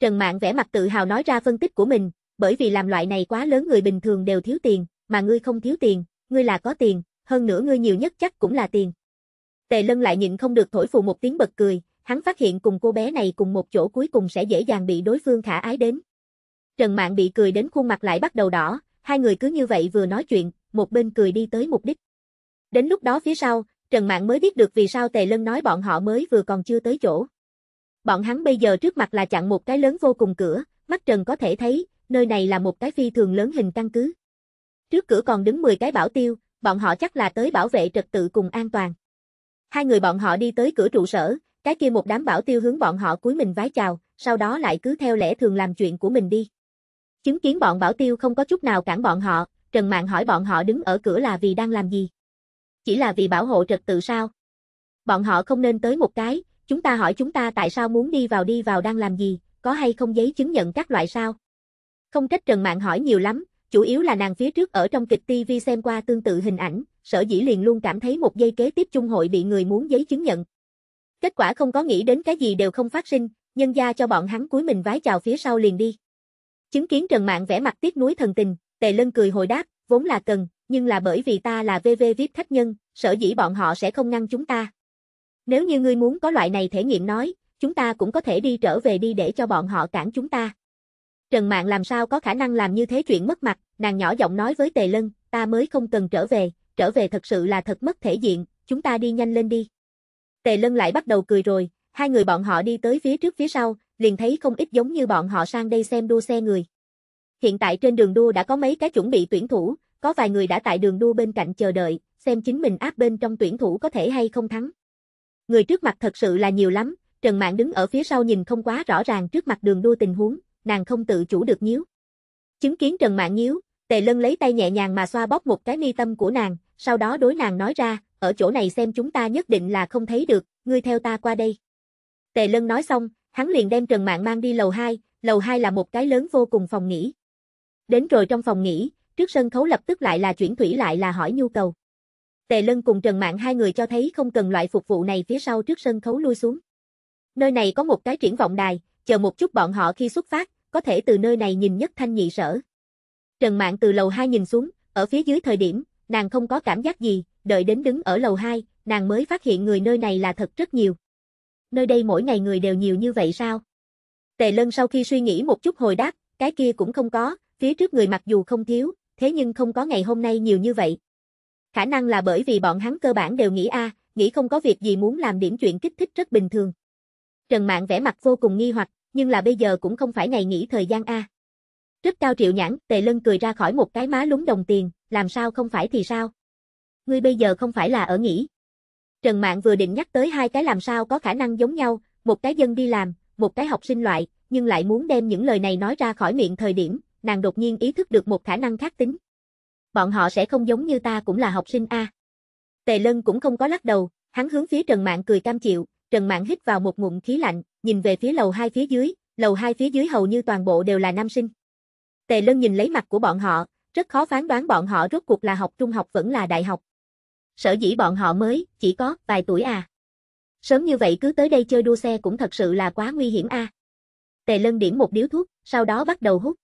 Trần Mạn vẽ mặt tự hào nói ra phân tích của mình, bởi vì làm loại này quá lớn người bình thường đều thiếu tiền, mà ngươi không thiếu tiền, ngươi là có tiền, hơn nữa ngươi nhiều nhất chắc cũng là tiền. Tề Lân lại nhịn không được thổi phù một tiếng bật cười, hắn phát hiện cùng cô bé này cùng một chỗ cuối cùng sẽ dễ dàng bị đối phương khả ái đến. Trần Mạn bị cười đến khuôn mặt lại bắt đầu đỏ, hai người cứ như vậy vừa nói chuyện, một bên cười đi tới mục đích. Đến lúc đó phía sau, Trần Mạn mới biết được vì sao Tề Lân nói bọn họ mới vừa còn chưa tới chỗ. Bọn hắn bây giờ trước mặt là chặn một cái lớn vô cùng cửa, mắt trần có thể thấy, nơi này là một cái phi thường lớn hình căn cứ. Trước cửa còn đứng 10 cái bảo tiêu, bọn họ chắc là tới bảo vệ trật tự cùng an toàn. Hai người bọn họ đi tới cửa trụ sở, cái kia một đám bảo tiêu hướng bọn họ cúi mình vái chào, sau đó lại cứ theo lẽ thường làm chuyện của mình đi. Chứng kiến bọn bảo tiêu không có chút nào cản bọn họ, Trần Mạn hỏi bọn họ đứng ở cửa là vì đang làm gì. Chỉ là vì bảo hộ trật tự sao? Bọn họ không nên tới một cái, Chúng ta hỏi chúng ta tại sao muốn đi vào đi vào đang làm gì, có hay không giấy chứng nhận các loại sao? Không trách Trần mạng hỏi nhiều lắm, chủ yếu là nàng phía trước ở trong kịch TV xem qua tương tự hình ảnh, sở dĩ liền luôn cảm thấy một giây kế tiếp trung hội bị người muốn giấy chứng nhận. Kết quả không có nghĩ đến cái gì đều không phát sinh, nhân gia cho bọn hắn cuối mình vái chào phía sau liền đi. Chứng kiến Trần mạng vẽ mặt tiếc nuối thần tình, Tề Lân cười hồi đáp, vốn là cần, nhưng là bởi vì ta là VV VIP khách nhân, sở dĩ bọn họ sẽ không ngăn chúng ta. Nếu như ngươi muốn có loại này thể nghiệm nói, chúng ta cũng có thể đi trở về đi để cho bọn họ cản chúng ta. Trần mạng làm sao có khả năng làm như thế chuyện mất mặt, nàng nhỏ giọng nói với Tề Lân, ta mới không cần trở về, trở về thật sự là thật mất thể diện, chúng ta đi nhanh lên đi. Tề Lân lại bắt đầu cười rồi, hai người bọn họ đi tới phía trước phía sau, liền thấy không ít giống như bọn họ sang đây xem đua xe người. Hiện tại trên đường đua đã có mấy cái chuẩn bị tuyển thủ, có vài người đã tại đường đua bên cạnh chờ đợi, xem chính mình áp bên trong tuyển thủ có thể hay không thắng. Người trước mặt thật sự là nhiều lắm, Trần Mạn đứng ở phía sau nhìn không quá rõ ràng trước mặt đường đua tình huống, nàng không tự chủ được nhíu. Chứng kiến Trần Mạn nhíu, Tề Lân lấy tay nhẹ nhàng mà xoa bóp một cái mi tâm của nàng, sau đó đối nàng nói ra, ở chỗ này xem chúng ta nhất định là không thấy được, ngươi theo ta qua đây. Tề Lân nói xong, hắn liền đem Trần Mạn mang đi lầu 2, lầu 2 là một cái lớn vô cùng phòng nghỉ. Đến rồi trong phòng nghỉ, trước sân khấu lập tức lại là chuyển thủy lại là hỏi nhu cầu. Tề Lân cùng Trần Mạn hai người cho thấy không cần loại phục vụ này phía sau trước sân khấu lui xuống. Nơi này có một cái triển vọng đài, chờ một chút bọn họ khi xuất phát, có thể từ nơi này nhìn nhất thanh nhị sở. Trần Mạn từ lầu 2 nhìn xuống, ở phía dưới thời điểm, nàng không có cảm giác gì, đợi đến đứng ở lầu 2, nàng mới phát hiện người nơi này là thật rất nhiều. Nơi đây mỗi ngày người đều nhiều như vậy sao? Tề Lân sau khi suy nghĩ một chút hồi đáp, cái kia cũng không có, phía trước người mặc dù không thiếu, thế nhưng không có ngày hôm nay nhiều như vậy, Khả năng là bởi vì bọn hắn cơ bản đều nghĩ a, à, nghĩ không có việc gì muốn làm điểm chuyện kích thích rất bình thường. Trần Mạn vẻ mặt vô cùng nghi hoặc, nhưng là bây giờ cũng không phải ngày nghỉ thời gian a. Rất cao triệu nhãn, tề lân cười ra khỏi một cái má lúng đồng tiền, làm sao không phải thì sao? Ngươi bây giờ không phải là ở nghỉ. Trần Mạn vừa định nhắc tới hai cái làm sao có khả năng giống nhau, một cái dân đi làm, một cái học sinh loại, nhưng lại muốn đem những lời này nói ra khỏi miệng thời điểm, nàng đột nhiên ý thức được một khả năng khác tính bọn họ sẽ không giống như ta cũng là học sinh A. Tề lân cũng không có lắc đầu, hắn hướng phía Trần Mạn cười cam chịu, Trần Mạn hít vào một ngụm khí lạnh, nhìn về phía lầu hai phía dưới, lầu hai phía dưới hầu như toàn bộ đều là nam sinh. Tề lân nhìn lấy mặt của bọn họ, rất khó phán đoán bọn họ rốt cuộc là học trung học vẫn là đại học. Sở dĩ bọn họ mới, chỉ có, vài tuổi à. Sớm như vậy cứ tới đây chơi đua xe cũng thật sự là quá nguy hiểm a. À. Tề lân điểm một điếu thuốc, sau đó bắt đầu hút.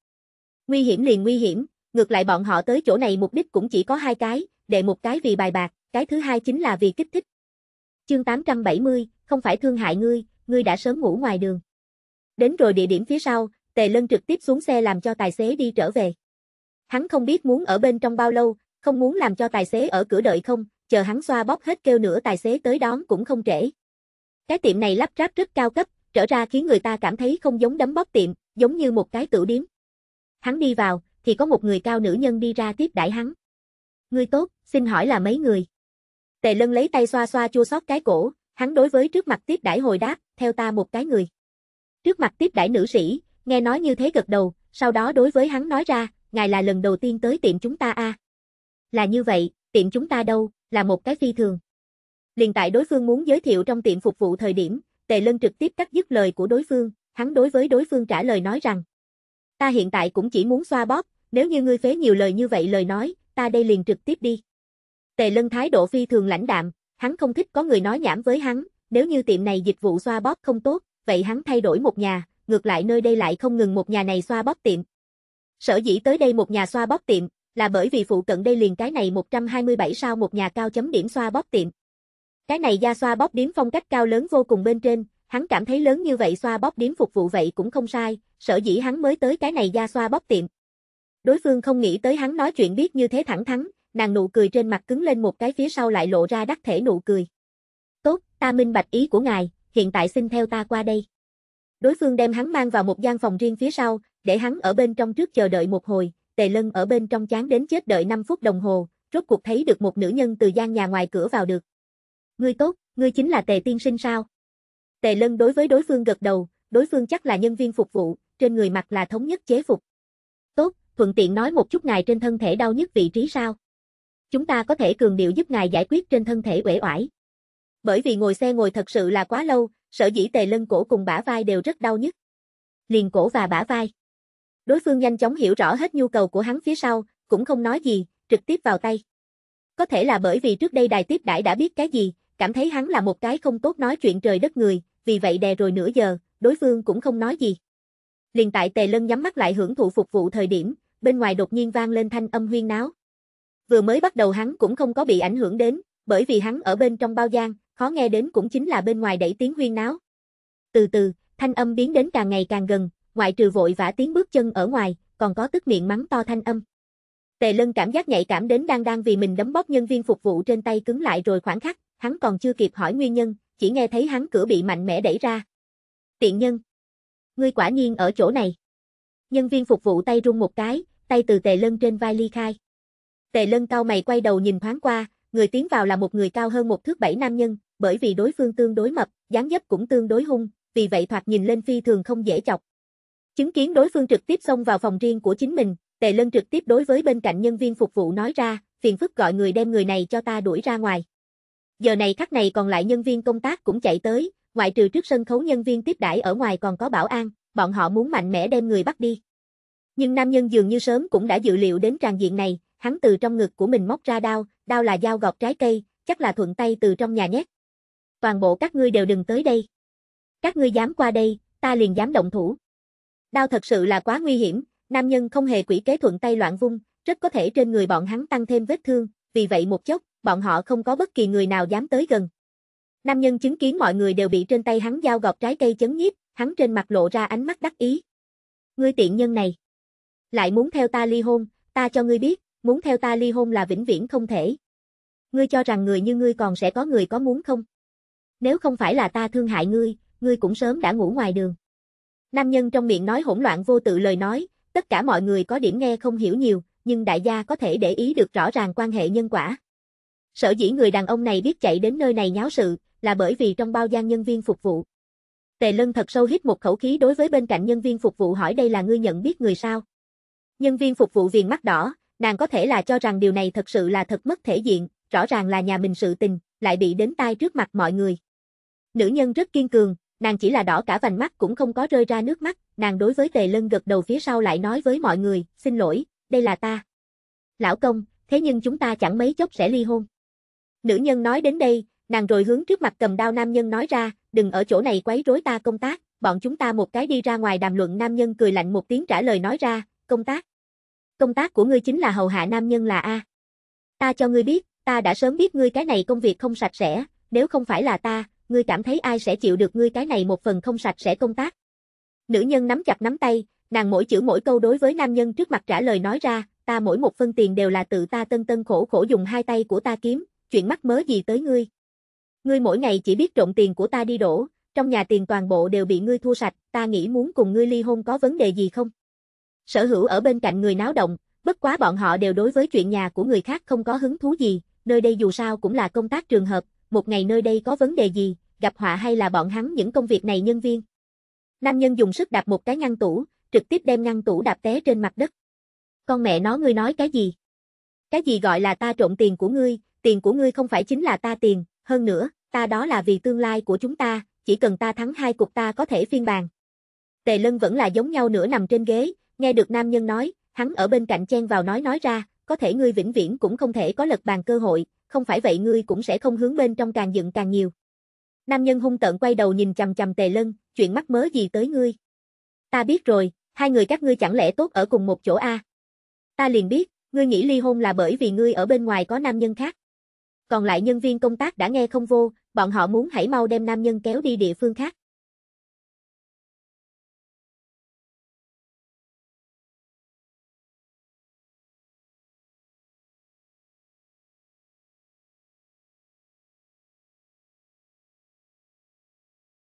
Nguy hiểm liền nguy hiểm, Ngược lại bọn họ tới chỗ này mục đích cũng chỉ có hai cái, đệ một cái vì bài bạc, cái thứ hai chính là vì kích thích. Chương 870, không phải thương hại ngươi, ngươi đã sớm ngủ ngoài đường. Đến rồi địa điểm phía sau, Tề Lân trực tiếp xuống xe làm cho tài xế đi trở về. Hắn không biết muốn ở bên trong bao lâu, không muốn làm cho tài xế ở cửa đợi không, chờ hắn xoa bóp hết kêu nữa tài xế tới đón cũng không trễ. Cái tiệm này lắp ráp rất cao cấp, trở ra khiến người ta cảm thấy không giống đấm bóp tiệm, giống như một cái tử điếm. Hắn đi vào, thì có một người cao nữ nhân đi ra tiếp đãi hắn. Ngươi tốt, xin hỏi là mấy người? Tề lân lấy tay xoa xoa chua xót cái cổ, hắn đối với trước mặt tiếp đãi hồi đáp, theo ta một cái người. Trước mặt tiếp đãi nữ sĩ, nghe nói như thế gật đầu, sau đó đối với hắn nói ra, ngài là lần đầu tiên tới tiệm chúng ta a. À? Là như vậy, tiệm chúng ta đâu, là một cái phi thường. Liền tại đối phương muốn giới thiệu trong tiệm phục vụ thời điểm, Tề Lân trực tiếp cắt dứt lời của đối phương, hắn đối với đối phương trả lời nói rằng: "Ta hiện tại cũng chỉ muốn xoa bóp, nếu như ngươi phế nhiều lời như vậy lời nói, ta đây liền trực tiếp đi. Tề lân thái độ phi thường lãnh đạm, hắn không thích có người nói nhảm với hắn, nếu như tiệm này dịch vụ xoa bóp không tốt, vậy hắn thay đổi một nhà, ngược lại nơi đây lại không ngừng một nhà này xoa bóp tiệm. Sở dĩ tới đây một nhà xoa bóp tiệm, là bởi vì phụ cận đây liền cái này 127 sao một nhà cao chấm điểm xoa bóp tiệm. Cái này da xoa bóp điếm phong cách cao lớn vô cùng bên trên, hắn cảm thấy lớn như vậy xoa bóp điếm phục vụ vậy cũng không sai, sở dĩ hắn mới tới cái này da xoa bóp tiệm. Đối phương không nghĩ tới hắn nói chuyện biết như thế thẳng thắn, nàng nụ cười trên mặt cứng lên một cái phía sau lại lộ ra đắc thể nụ cười. Tốt, ta minh bạch ý của ngài, hiện tại xin theo ta qua đây. Đối phương đem hắn mang vào một gian phòng riêng phía sau, để hắn ở bên trong trước chờ đợi một hồi, tề lân ở bên trong chán đến chết đợi 5 phút đồng hồ, rốt cuộc thấy được một nữ nhân từ gian nhà ngoài cửa vào được. Ngươi tốt, ngươi chính là tề tiên sinh sao? Tề lân đối với đối phương gật đầu, đối phương chắc là nhân viên phục vụ, trên người mặc là thống nhất chế phục thuận tiện nói một chút ngài trên thân thể đau nhất vị trí sao? Chúng ta có thể cường điệu giúp ngài giải quyết trên thân thể uể oải. Bởi vì ngồi xe ngồi thật sự là quá lâu, sở dĩ tề lưng cổ cùng bả vai đều rất đau nhất. Liền cổ và bả vai. Đối phương nhanh chóng hiểu rõ hết nhu cầu của hắn phía sau, cũng không nói gì, trực tiếp vào tay. Có thể là bởi vì trước đây đài tiếp đãi đã biết cái gì, cảm thấy hắn là một cái không tốt nói chuyện trời đất người, vì vậy đè rồi nửa giờ, đối phương cũng không nói gì. Liền tại Tề Lân nhắm mắt lại hưởng thụ phục vụ thời điểm, bên ngoài đột nhiên vang lên thanh âm huyên náo. Vừa mới bắt đầu hắn cũng không có bị ảnh hưởng đến, bởi vì hắn ở bên trong bao gian, khó nghe đến cũng chính là bên ngoài đẩy tiếng huyên náo. Từ từ, thanh âm biến đến càng ngày càng gần, ngoại trừ vội vã tiếng bước chân ở ngoài, còn có tức miệng mắng to thanh âm. Tề Lân cảm giác nhạy cảm đến đang đang vì mình đấm bóp nhân viên phục vụ trên tay cứng lại rồi khoảng khắc, hắn còn chưa kịp hỏi nguyên nhân, chỉ nghe thấy hắn cửa bị mạnh mẽ đẩy ra. Tiện nhân, ngươi quả nhiên ở chỗ này. Nhân viên phục vụ tay run một cái, tay từ tề lân trên vai ly khai. Tề lân cao mày quay đầu nhìn thoáng qua, người tiến vào là một người cao hơn một thước bảy nam nhân, bởi vì đối phương tương đối mập, dáng dấp cũng tương đối hung, vì vậy thoạt nhìn lên phi thường không dễ chọc. Chứng kiến đối phương trực tiếp xông vào phòng riêng của chính mình, Tề Lân trực tiếp đối với bên cạnh nhân viên phục vụ nói ra, phiền phức gọi người đem người này cho ta đuổi ra ngoài. Giờ này khắc này còn lại nhân viên công tác cũng chạy tới, ngoại trừ trước sân khấu nhân viên tiếp đãi ở ngoài còn có bảo an, bọn họ muốn mạnh mẽ đem người bắt đi. Nhưng nam nhân dường như sớm cũng đã dự liệu đến tràn diện này, hắn từ trong ngực của mình móc ra đao, đao là dao gọt trái cây, chắc là thuận tay từ trong nhà nhét. Toàn bộ các ngươi đều đừng tới đây. Các ngươi dám qua đây, ta liền dám động thủ. Đao thật sự là quá nguy hiểm, nam nhân không hề quỷ kế thuận tay loạn vung, rất có thể trên người bọn hắn tăng thêm vết thương, vì vậy một chốc, bọn họ không có bất kỳ người nào dám tới gần. Nam nhân chứng kiến mọi người đều bị trên tay hắn dao gọt trái cây chấn nhiếp, hắn trên mặt lộ ra ánh mắt đắc ý. Ngươi tiện nhân này lại muốn theo ta ly hôn, ta cho ngươi biết, muốn theo ta ly hôn là vĩnh viễn không thể. Ngươi cho rằng người như ngươi còn sẽ có người có muốn không? Nếu không phải là ta thương hại ngươi, ngươi cũng sớm đã ngủ ngoài đường. Nam nhân trong miệng nói hỗn loạn vô tự lời nói, tất cả mọi người có điểm nghe không hiểu nhiều, nhưng đại gia có thể để ý được rõ ràng quan hệ nhân quả. Sở dĩ người đàn ông này biết chạy đến nơi này nháo sự, là bởi vì trong bao gian nhân viên phục vụ. Tề Lân thật sâu hít một khẩu khí đối với bên cạnh nhân viên phục vụ hỏi đây là ngươi nhận biết người sao? nhân viên phục vụ viền mắt đỏ, nàng có thể là cho rằng điều này thật sự là thật mất thể diện, rõ ràng là nhà mình sự tình, lại bị đến tai trước mặt mọi người. Nữ nhân rất kiên cường, nàng chỉ là đỏ cả vành mắt cũng không có rơi ra nước mắt, nàng đối với tề lân gật đầu phía sau lại nói với mọi người, xin lỗi, đây là ta. Lão công, thế nhưng chúng ta chẳng mấy chốc sẽ ly hôn. Nữ nhân nói đến đây, nàng rồi hướng trước mặt cầm đao nam nhân nói ra, đừng ở chỗ này quấy rối ta công tác, bọn chúng ta một cái đi ra ngoài đàm luận nam nhân cười lạnh một tiếng trả lời nói ra, công tác công tác của ngươi chính là hầu hạ nam nhân là A. Ta cho ngươi biết, ta đã sớm biết ngươi cái này công việc không sạch sẽ, nếu không phải là ta, ngươi cảm thấy ai sẽ chịu được ngươi cái này một phần không sạch sẽ công tác. Nữ nhân nắm chặt nắm tay, nàng mỗi chữ mỗi câu đối với nam nhân trước mặt trả lời nói ra, ta mỗi một phân tiền đều là tự ta tân tân khổ khổ dùng hai tay của ta kiếm, chuyện mắc mớ gì tới ngươi. Ngươi mỗi ngày chỉ biết trộm tiền của ta đi đổ, trong nhà tiền toàn bộ đều bị ngươi thua sạch, ta nghĩ muốn cùng ngươi ly hôn có vấn đề gì không? sở hữu ở bên cạnh người náo động, bất quá bọn họ đều đối với chuyện nhà của người khác không có hứng thú gì, nơi đây dù sao cũng là công tác trường hợp, một ngày nơi đây có vấn đề gì, gặp họa hay là bọn hắn những công việc này nhân viên. Nam nhân dùng sức đạp một cái ngăn tủ, trực tiếp đem ngăn tủ đạp té trên mặt đất. Con mẹ nó ngươi nói cái gì? Cái gì gọi là ta trộm tiền của ngươi, tiền của ngươi không phải chính là ta tiền, hơn nữa, ta đó là vì tương lai của chúng ta, chỉ cần ta thắng hai cục ta có thể phiên bàn. Tề Lân vẫn là giống nhau nữa nằm trên ghế, Nghe được nam nhân nói, hắn ở bên cạnh chen vào nói nói ra, có thể ngươi vĩnh viễn cũng không thể có lật bàn cơ hội, không phải vậy ngươi cũng sẽ không hướng bên trong càng dựng càng nhiều. Nam nhân hung tợn quay đầu nhìn chầm chầm tề lân, chuyện mắc mớ gì tới ngươi. Ta biết rồi, hai người các ngươi chẳng lẽ tốt ở cùng một chỗ a? Ta liền biết, ngươi nghĩ ly hôn là bởi vì ngươi ở bên ngoài có nam nhân khác. Còn lại nhân viên công tác đã nghe không vô, bọn họ muốn hãy mau đem nam nhân kéo đi địa phương khác.